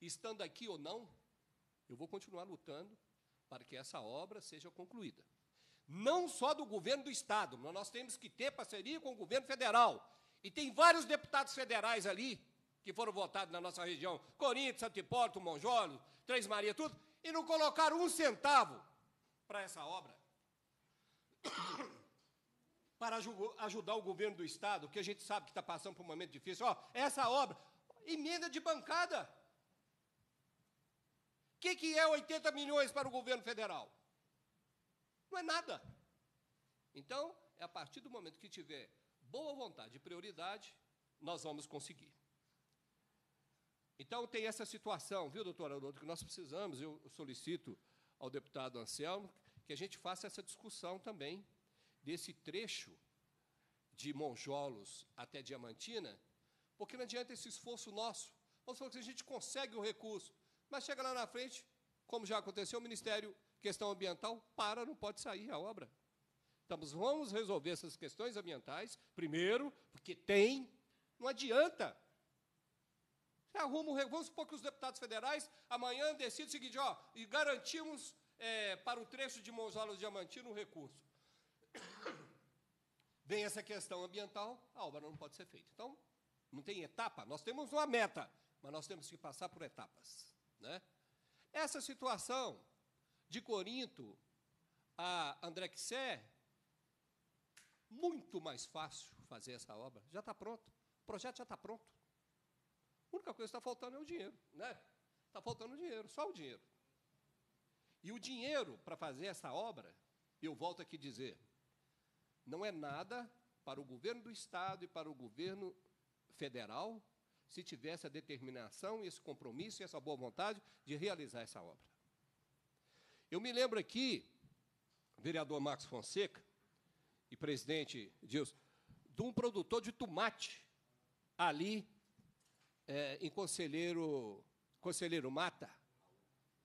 Estando aqui ou não, eu vou continuar lutando para que essa obra seja concluída. Não só do governo do Estado, mas nós temos que ter parceria com o governo federal. E tem vários deputados federais ali que foram votados na nossa região: Corinto, Santo Porto, Monjolo, Três Maria, tudo e não colocaram um centavo para essa obra, para ajudar o governo do Estado, que a gente sabe que está passando por um momento difícil. Ó, essa obra, emenda de bancada. O que, que é 80 milhões para o governo federal? Não é nada. Então, é a partir do momento que tiver boa vontade e prioridade, nós vamos conseguir. Então, tem essa situação, viu, doutora Haroldo, que nós precisamos, eu solicito ao deputado Anselmo, que a gente faça essa discussão também desse trecho de Monjolos até Diamantina, porque não adianta esse esforço nosso. Vamos falar que a gente consegue o recurso, mas chega lá na frente, como já aconteceu, o Ministério Questão Ambiental para, não pode sair a obra. Então vamos resolver essas questões ambientais primeiro, porque tem, não adianta Arruma um, vamos supor que os deputados federais amanhã decidem o seguinte, ó, e garantimos é, para o trecho de Monsalos Diamantino um recurso. Vem essa questão ambiental, a obra não pode ser feita. Então, não tem etapa, nós temos uma meta, mas nós temos que passar por etapas. Né? Essa situação de Corinto a André muito mais fácil fazer essa obra, já está pronto, o projeto já está pronto. A única coisa que está faltando é o dinheiro, né? Está faltando o dinheiro, só o dinheiro. E o dinheiro para fazer essa obra, eu volto aqui dizer, não é nada para o governo do Estado e para o governo federal se tivesse a determinação, esse compromisso e essa boa vontade de realizar essa obra. Eu me lembro aqui, vereador Marcos Fonseca e presidente Dias, de um produtor de tomate ali é, em Conselheiro, Conselheiro Mata,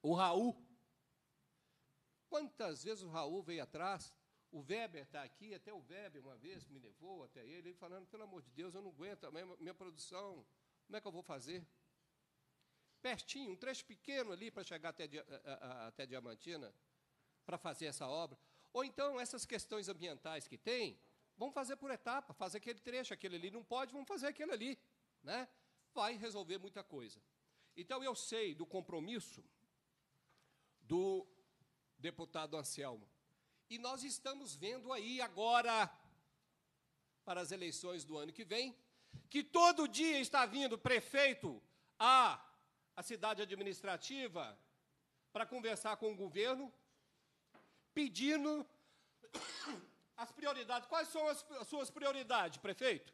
o Raul. Quantas vezes o Raul veio atrás? O Weber está aqui, até o Weber uma vez me levou até ele, falando, pelo amor de Deus, eu não aguento, minha, minha produção, como é que eu vou fazer? Pertinho, um trecho pequeno ali para chegar até, até Diamantina, para fazer essa obra. Ou então, essas questões ambientais que tem, vamos fazer por etapa, fazer aquele trecho, aquele ali não pode, vamos fazer aquele ali. Né? vai resolver muita coisa. Então, eu sei do compromisso do deputado Anselmo. E nós estamos vendo aí agora, para as eleições do ano que vem, que todo dia está vindo prefeito à a cidade administrativa para conversar com o governo, pedindo as prioridades. Quais são as, as suas prioridades, prefeito?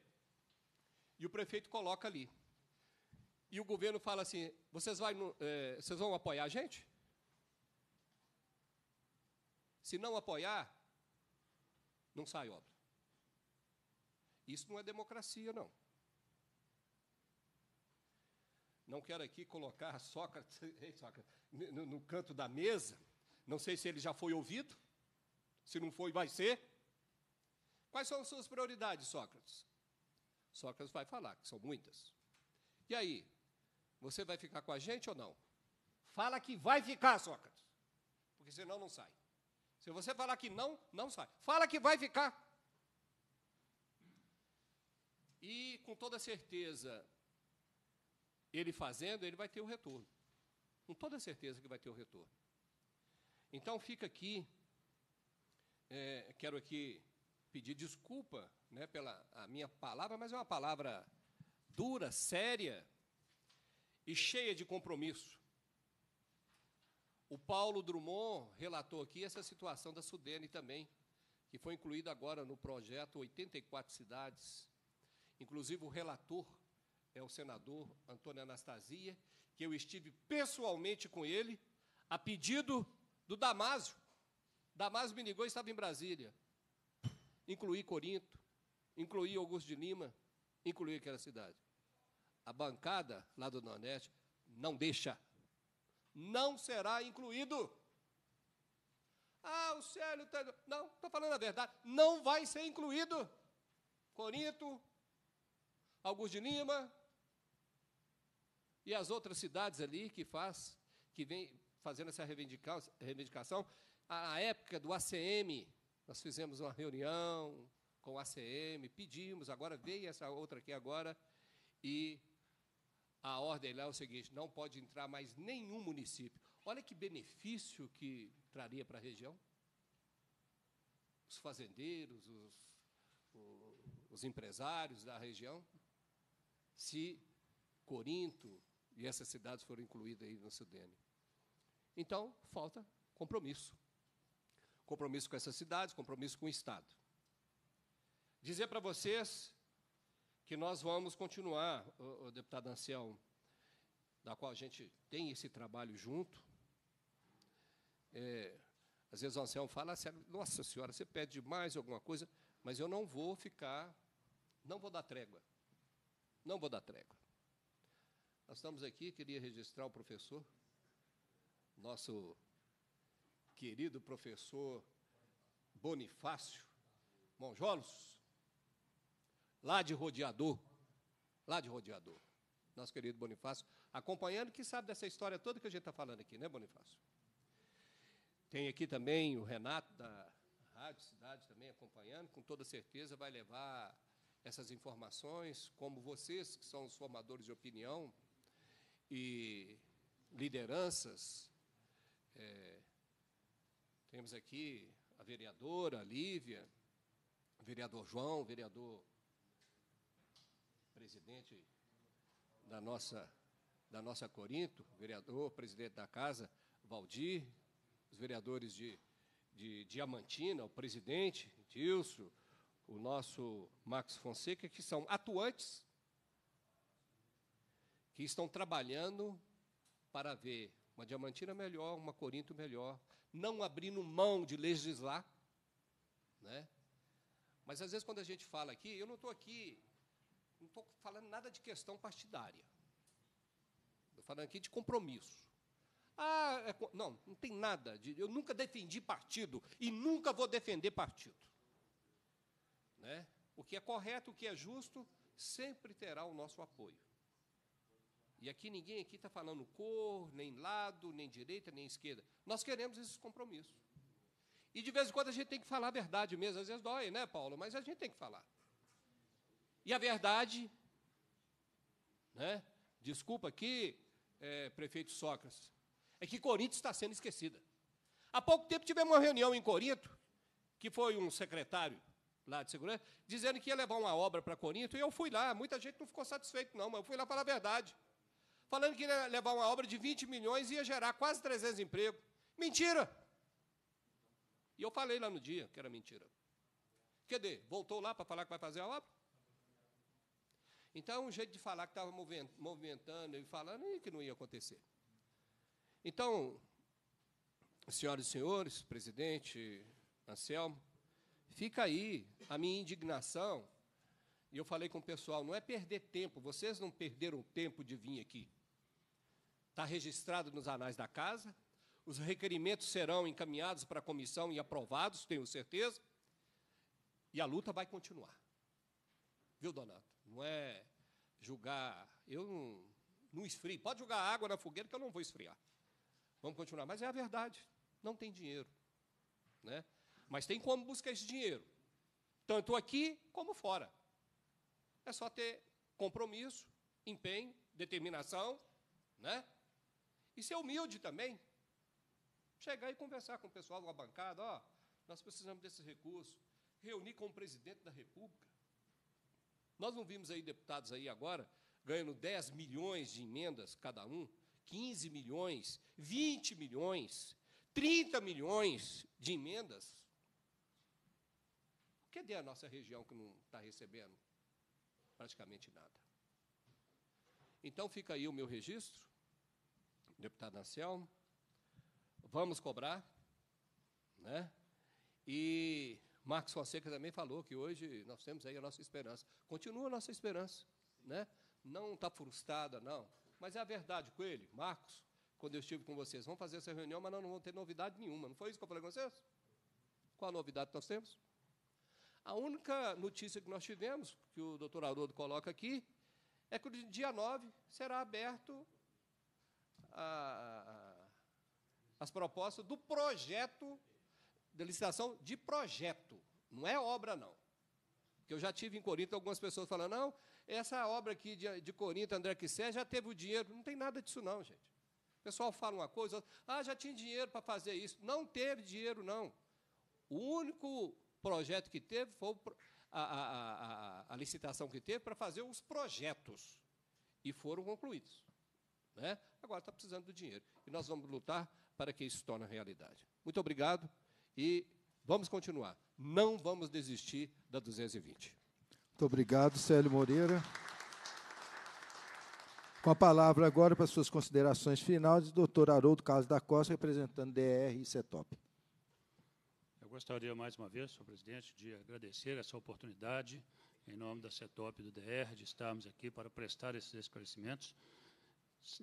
E o prefeito coloca ali e o governo fala assim: vocês, vai, é, vocês vão apoiar a gente? Se não apoiar, não sai obra. Isso não é democracia, não. Não quero aqui colocar Sócrates, Sócrates no, no canto da mesa. Não sei se ele já foi ouvido. Se não foi, vai ser. Quais são as suas prioridades, Sócrates? Sócrates vai falar, que são muitas. E aí, você vai ficar com a gente ou não? Fala que vai ficar, Sócrates. Porque senão não sai. Se você falar que não, não sai. Fala que vai ficar. E com toda certeza, ele fazendo, ele vai ter o retorno. Com toda certeza que vai ter o retorno. Então fica aqui, é, quero aqui pedir desculpa né, pela a minha palavra, mas é uma palavra dura, séria, e cheia de compromisso. O Paulo Drummond relatou aqui essa situação da Sudene também, que foi incluída agora no projeto 84 Cidades. Inclusive, o relator é o senador Antônio Anastasia, que eu estive pessoalmente com ele, a pedido do Damásio. Damásio e estava em Brasília. Incluí Corinto, incluí Augusto de Lima, incluí aquela cidade a bancada lá do Nordeste não deixa. Não será incluído. Ah, o Célio está. Não, estou falando a verdade. Não vai ser incluído. Corinto, Augusto de Lima e as outras cidades ali que faz, que vem fazendo essa reivindicação. A época do ACM, nós fizemos uma reunião com o ACM, pedimos, agora veio essa outra aqui agora, e a ordem lá é o seguinte: não pode entrar mais nenhum município. Olha que benefício que traria para a região. Os fazendeiros, os, os empresários da região, se Corinto e essas cidades foram incluídas aí no SUDENE. Então, falta compromisso. Compromisso com essas cidades, compromisso com o Estado. Dizer para vocês que nós vamos continuar, o, o deputado Ancião, da qual a gente tem esse trabalho junto. É, às vezes o Ancião fala, nossa senhora, você pede demais alguma coisa, mas eu não vou ficar, não vou dar trégua. Não vou dar trégua. Nós estamos aqui, queria registrar o professor, nosso querido professor Bonifácio Monjolos, lá de rodeador, lá de rodeador, nosso querido Bonifácio, acompanhando, que sabe dessa história toda que a gente está falando aqui, né, Bonifácio? Tem aqui também o Renato da Rádio Cidade também acompanhando, com toda certeza vai levar essas informações, como vocês que são os formadores de opinião e lideranças. É, temos aqui a vereadora Lívia, o vereador João, o vereador presidente da nossa, da nossa Corinto, vereador, presidente da casa, Valdir, os vereadores de, de Diamantina, o presidente, Dilso, o nosso Max Fonseca, que são atuantes, que estão trabalhando para ver uma Diamantina melhor, uma Corinto melhor, não abrindo mão de legislar, né? Mas às vezes quando a gente fala aqui, eu não estou aqui não estou falando nada de questão partidária. Estou falando aqui de compromisso. Ah, é, não, não tem nada. De, eu nunca defendi partido e nunca vou defender partido. Né? O que é correto, o que é justo, sempre terá o nosso apoio. E aqui ninguém aqui está falando cor, nem lado, nem direita, nem esquerda. Nós queremos esses compromissos. E de vez em quando a gente tem que falar a verdade mesmo. Às vezes dói, né, Paulo? Mas a gente tem que falar. E a verdade, né? desculpa aqui, é, prefeito Sócrates, é que Corinto está sendo esquecida. Há pouco tempo tivemos uma reunião em Corinto, que foi um secretário lá de segurança, dizendo que ia levar uma obra para Corinto, e eu fui lá. Muita gente não ficou satisfeito, não, mas eu fui lá falar a verdade. Falando que ia levar uma obra de 20 milhões e ia gerar quase 300 empregos. Mentira! E eu falei lá no dia que era mentira. Quer dizer, Voltou lá para falar que vai fazer a obra? Então, um jeito de falar que estava movimentando e falando e que não ia acontecer. Então, senhoras e senhores, presidente Anselmo, fica aí a minha indignação. E eu falei com o pessoal, não é perder tempo, vocês não perderam tempo de vir aqui. Está registrado nos anais da casa, os requerimentos serão encaminhados para a comissão e aprovados, tenho certeza, e a luta vai continuar. Viu, Donato? não é julgar. Eu não, não esfrio. Pode jogar água na fogueira que eu não vou esfriar. Vamos continuar. Mas é a verdade. Não tem dinheiro. Né? Mas tem como buscar esse dinheiro. Tanto aqui como fora. É só ter compromisso, empenho, determinação, né? E ser humilde também. Chegar e conversar com o pessoal da bancada, ó, nós precisamos desse recurso. Reunir com o presidente da República. Nós não vimos aí deputados aí agora ganhando 10 milhões de emendas cada um, 15 milhões, 20 milhões, 30 milhões de emendas. Cadê a nossa região que não está recebendo praticamente nada? Então fica aí o meu registro, deputado Anselmo. Vamos cobrar, né? E Marcos Fonseca também falou que hoje nós temos aí a nossa esperança. Continua a nossa esperança. Né? Não está frustrada, não. Mas é a verdade com ele, Marcos, quando eu estive com vocês. Vamos fazer essa reunião, mas nós não vamos ter novidade nenhuma. Não foi isso que eu falei com vocês? Qual a novidade que nós temos? A única notícia que nós tivemos, que o doutor Haroldo coloca aqui, é que no dia 9 será aberto a, a, as propostas do projeto de licitação de projeto, não é obra, não. Porque eu já tive em Corinto algumas pessoas falando, não, essa obra aqui de, de Corinto, André Quissé, já teve o dinheiro. Não tem nada disso, não, gente. O pessoal fala uma coisa, ah, já tinha dinheiro para fazer isso. Não teve dinheiro, não. O único projeto que teve foi a, a, a, a licitação que teve para fazer os projetos. E foram concluídos. Né? Agora está precisando do dinheiro. E nós vamos lutar para que isso se torne realidade. Muito obrigado. E vamos continuar. Não vamos desistir da 220. Muito obrigado, Célio Moreira. Com a palavra agora para suas considerações finais, o doutor Haroldo Carlos da Costa, representando DR e CETOP. Eu gostaria mais uma vez, senhor presidente, de agradecer essa oportunidade, em nome da CETOP e do DR, de estarmos aqui para prestar esses esclarecimentos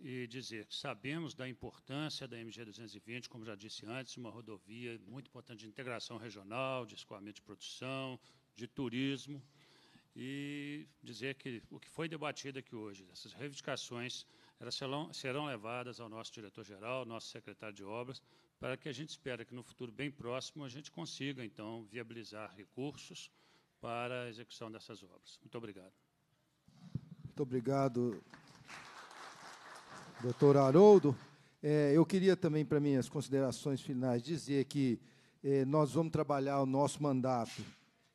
e dizer que sabemos da importância da MG 220, como já disse antes, uma rodovia muito importante de integração regional, de escoamento de produção, de turismo, e dizer que o que foi debatido aqui hoje, essas reivindicações, elas serão, serão levadas ao nosso diretor-geral, nosso secretário de obras, para que a gente espera que no futuro bem próximo a gente consiga, então, viabilizar recursos para a execução dessas obras. Muito obrigado. Muito obrigado, doutor Haroldo. É, eu queria também, para minhas considerações finais, dizer que é, nós vamos trabalhar o nosso mandato,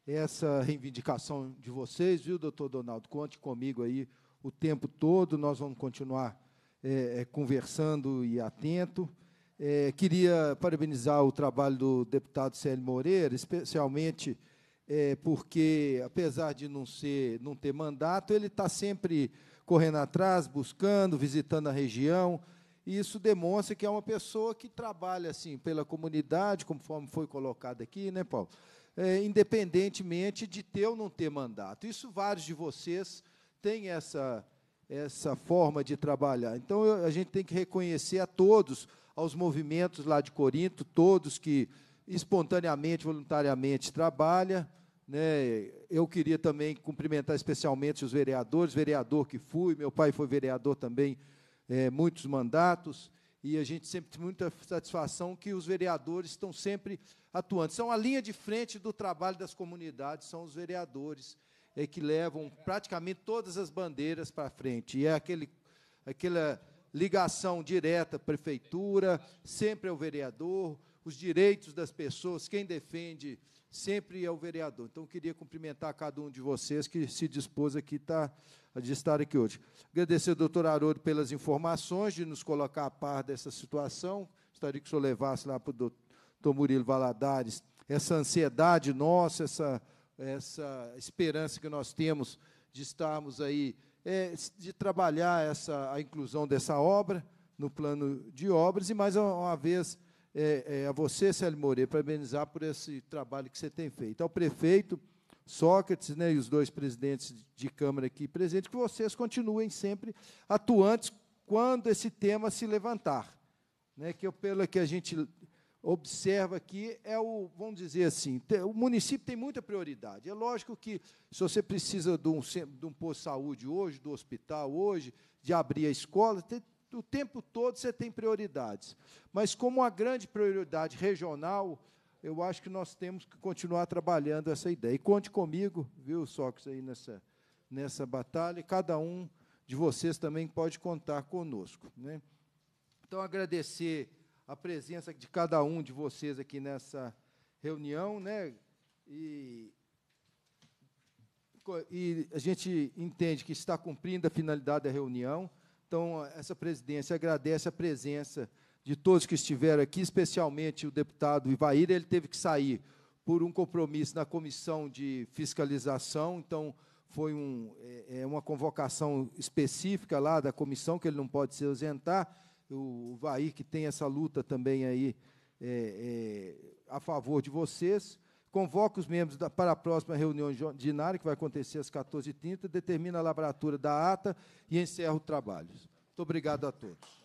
essa reivindicação de vocês, viu, doutor Donaldo? Conte comigo aí o tempo todo, nós vamos continuar é, é conversando e atento. É, queria parabenizar o trabalho do deputado Célio Moreira, especialmente é, porque, apesar de não, ser, não ter mandato, ele está sempre correndo atrás, buscando, visitando a região. E isso demonstra que é uma pessoa que trabalha assim pela comunidade, conforme foi colocado aqui, né, Paulo? É, independentemente de ter ou não ter mandato. Isso vários de vocês têm essa essa forma de trabalhar. Então eu, a gente tem que reconhecer a todos, aos movimentos lá de Corinto, todos que espontaneamente, voluntariamente trabalham né? Eu queria também cumprimentar especialmente os vereadores, vereador que fui, meu pai foi vereador também, é, muitos mandatos, e a gente sempre tem muita satisfação que os vereadores estão sempre atuando. São a linha de frente do trabalho das comunidades, são os vereadores é, que levam praticamente todas as bandeiras para frente. E é aquele, aquela ligação direta prefeitura, sempre é o vereador, os direitos das pessoas, quem defende sempre é o vereador. Então, queria cumprimentar cada um de vocês que se dispôs aqui tá, de estar aqui hoje. Agradecer ao doutor Haroldo pelas informações, de nos colocar a par dessa situação. Gostaria que o senhor levasse lá para o doutor Murilo Valadares essa ansiedade nossa, essa, essa esperança que nós temos de estarmos aí, é, de trabalhar essa, a inclusão dessa obra no plano de obras, e mais uma vez é, é, a você, Célio Moreira, parabenizar por esse trabalho que você tem feito. Ao prefeito Sócrates né, e os dois presidentes de Câmara aqui presentes, que vocês continuem sempre atuantes quando esse tema se levantar. Né, que eu, pelo que a gente observa aqui, é o, vamos dizer assim, o município tem muita prioridade. É lógico que, se você precisa de um, de um posto de saúde hoje, do hospital hoje, de abrir a escola, tem, o tempo todo você tem prioridades. Mas como uma grande prioridade regional, eu acho que nós temos que continuar trabalhando essa ideia. E conte comigo, viu, Socos, aí nessa, nessa batalha, e cada um de vocês também pode contar conosco. Né? Então, agradecer a presença de cada um de vocês aqui nessa reunião, né? E, e a gente entende que está cumprindo a finalidade da reunião. Então, essa presidência agradece a presença de todos que estiveram aqui, especialmente o deputado Ivaíra, ele teve que sair por um compromisso na comissão de fiscalização, então foi um, é, é uma convocação específica lá da comissão, que ele não pode se ausentar, o Vair que tem essa luta também aí é, é, a favor de vocês, convoca os membros da, para a próxima reunião ordinária, que vai acontecer às 14h30, determina a labratura da ata e encerra o trabalho. Muito obrigado a todos.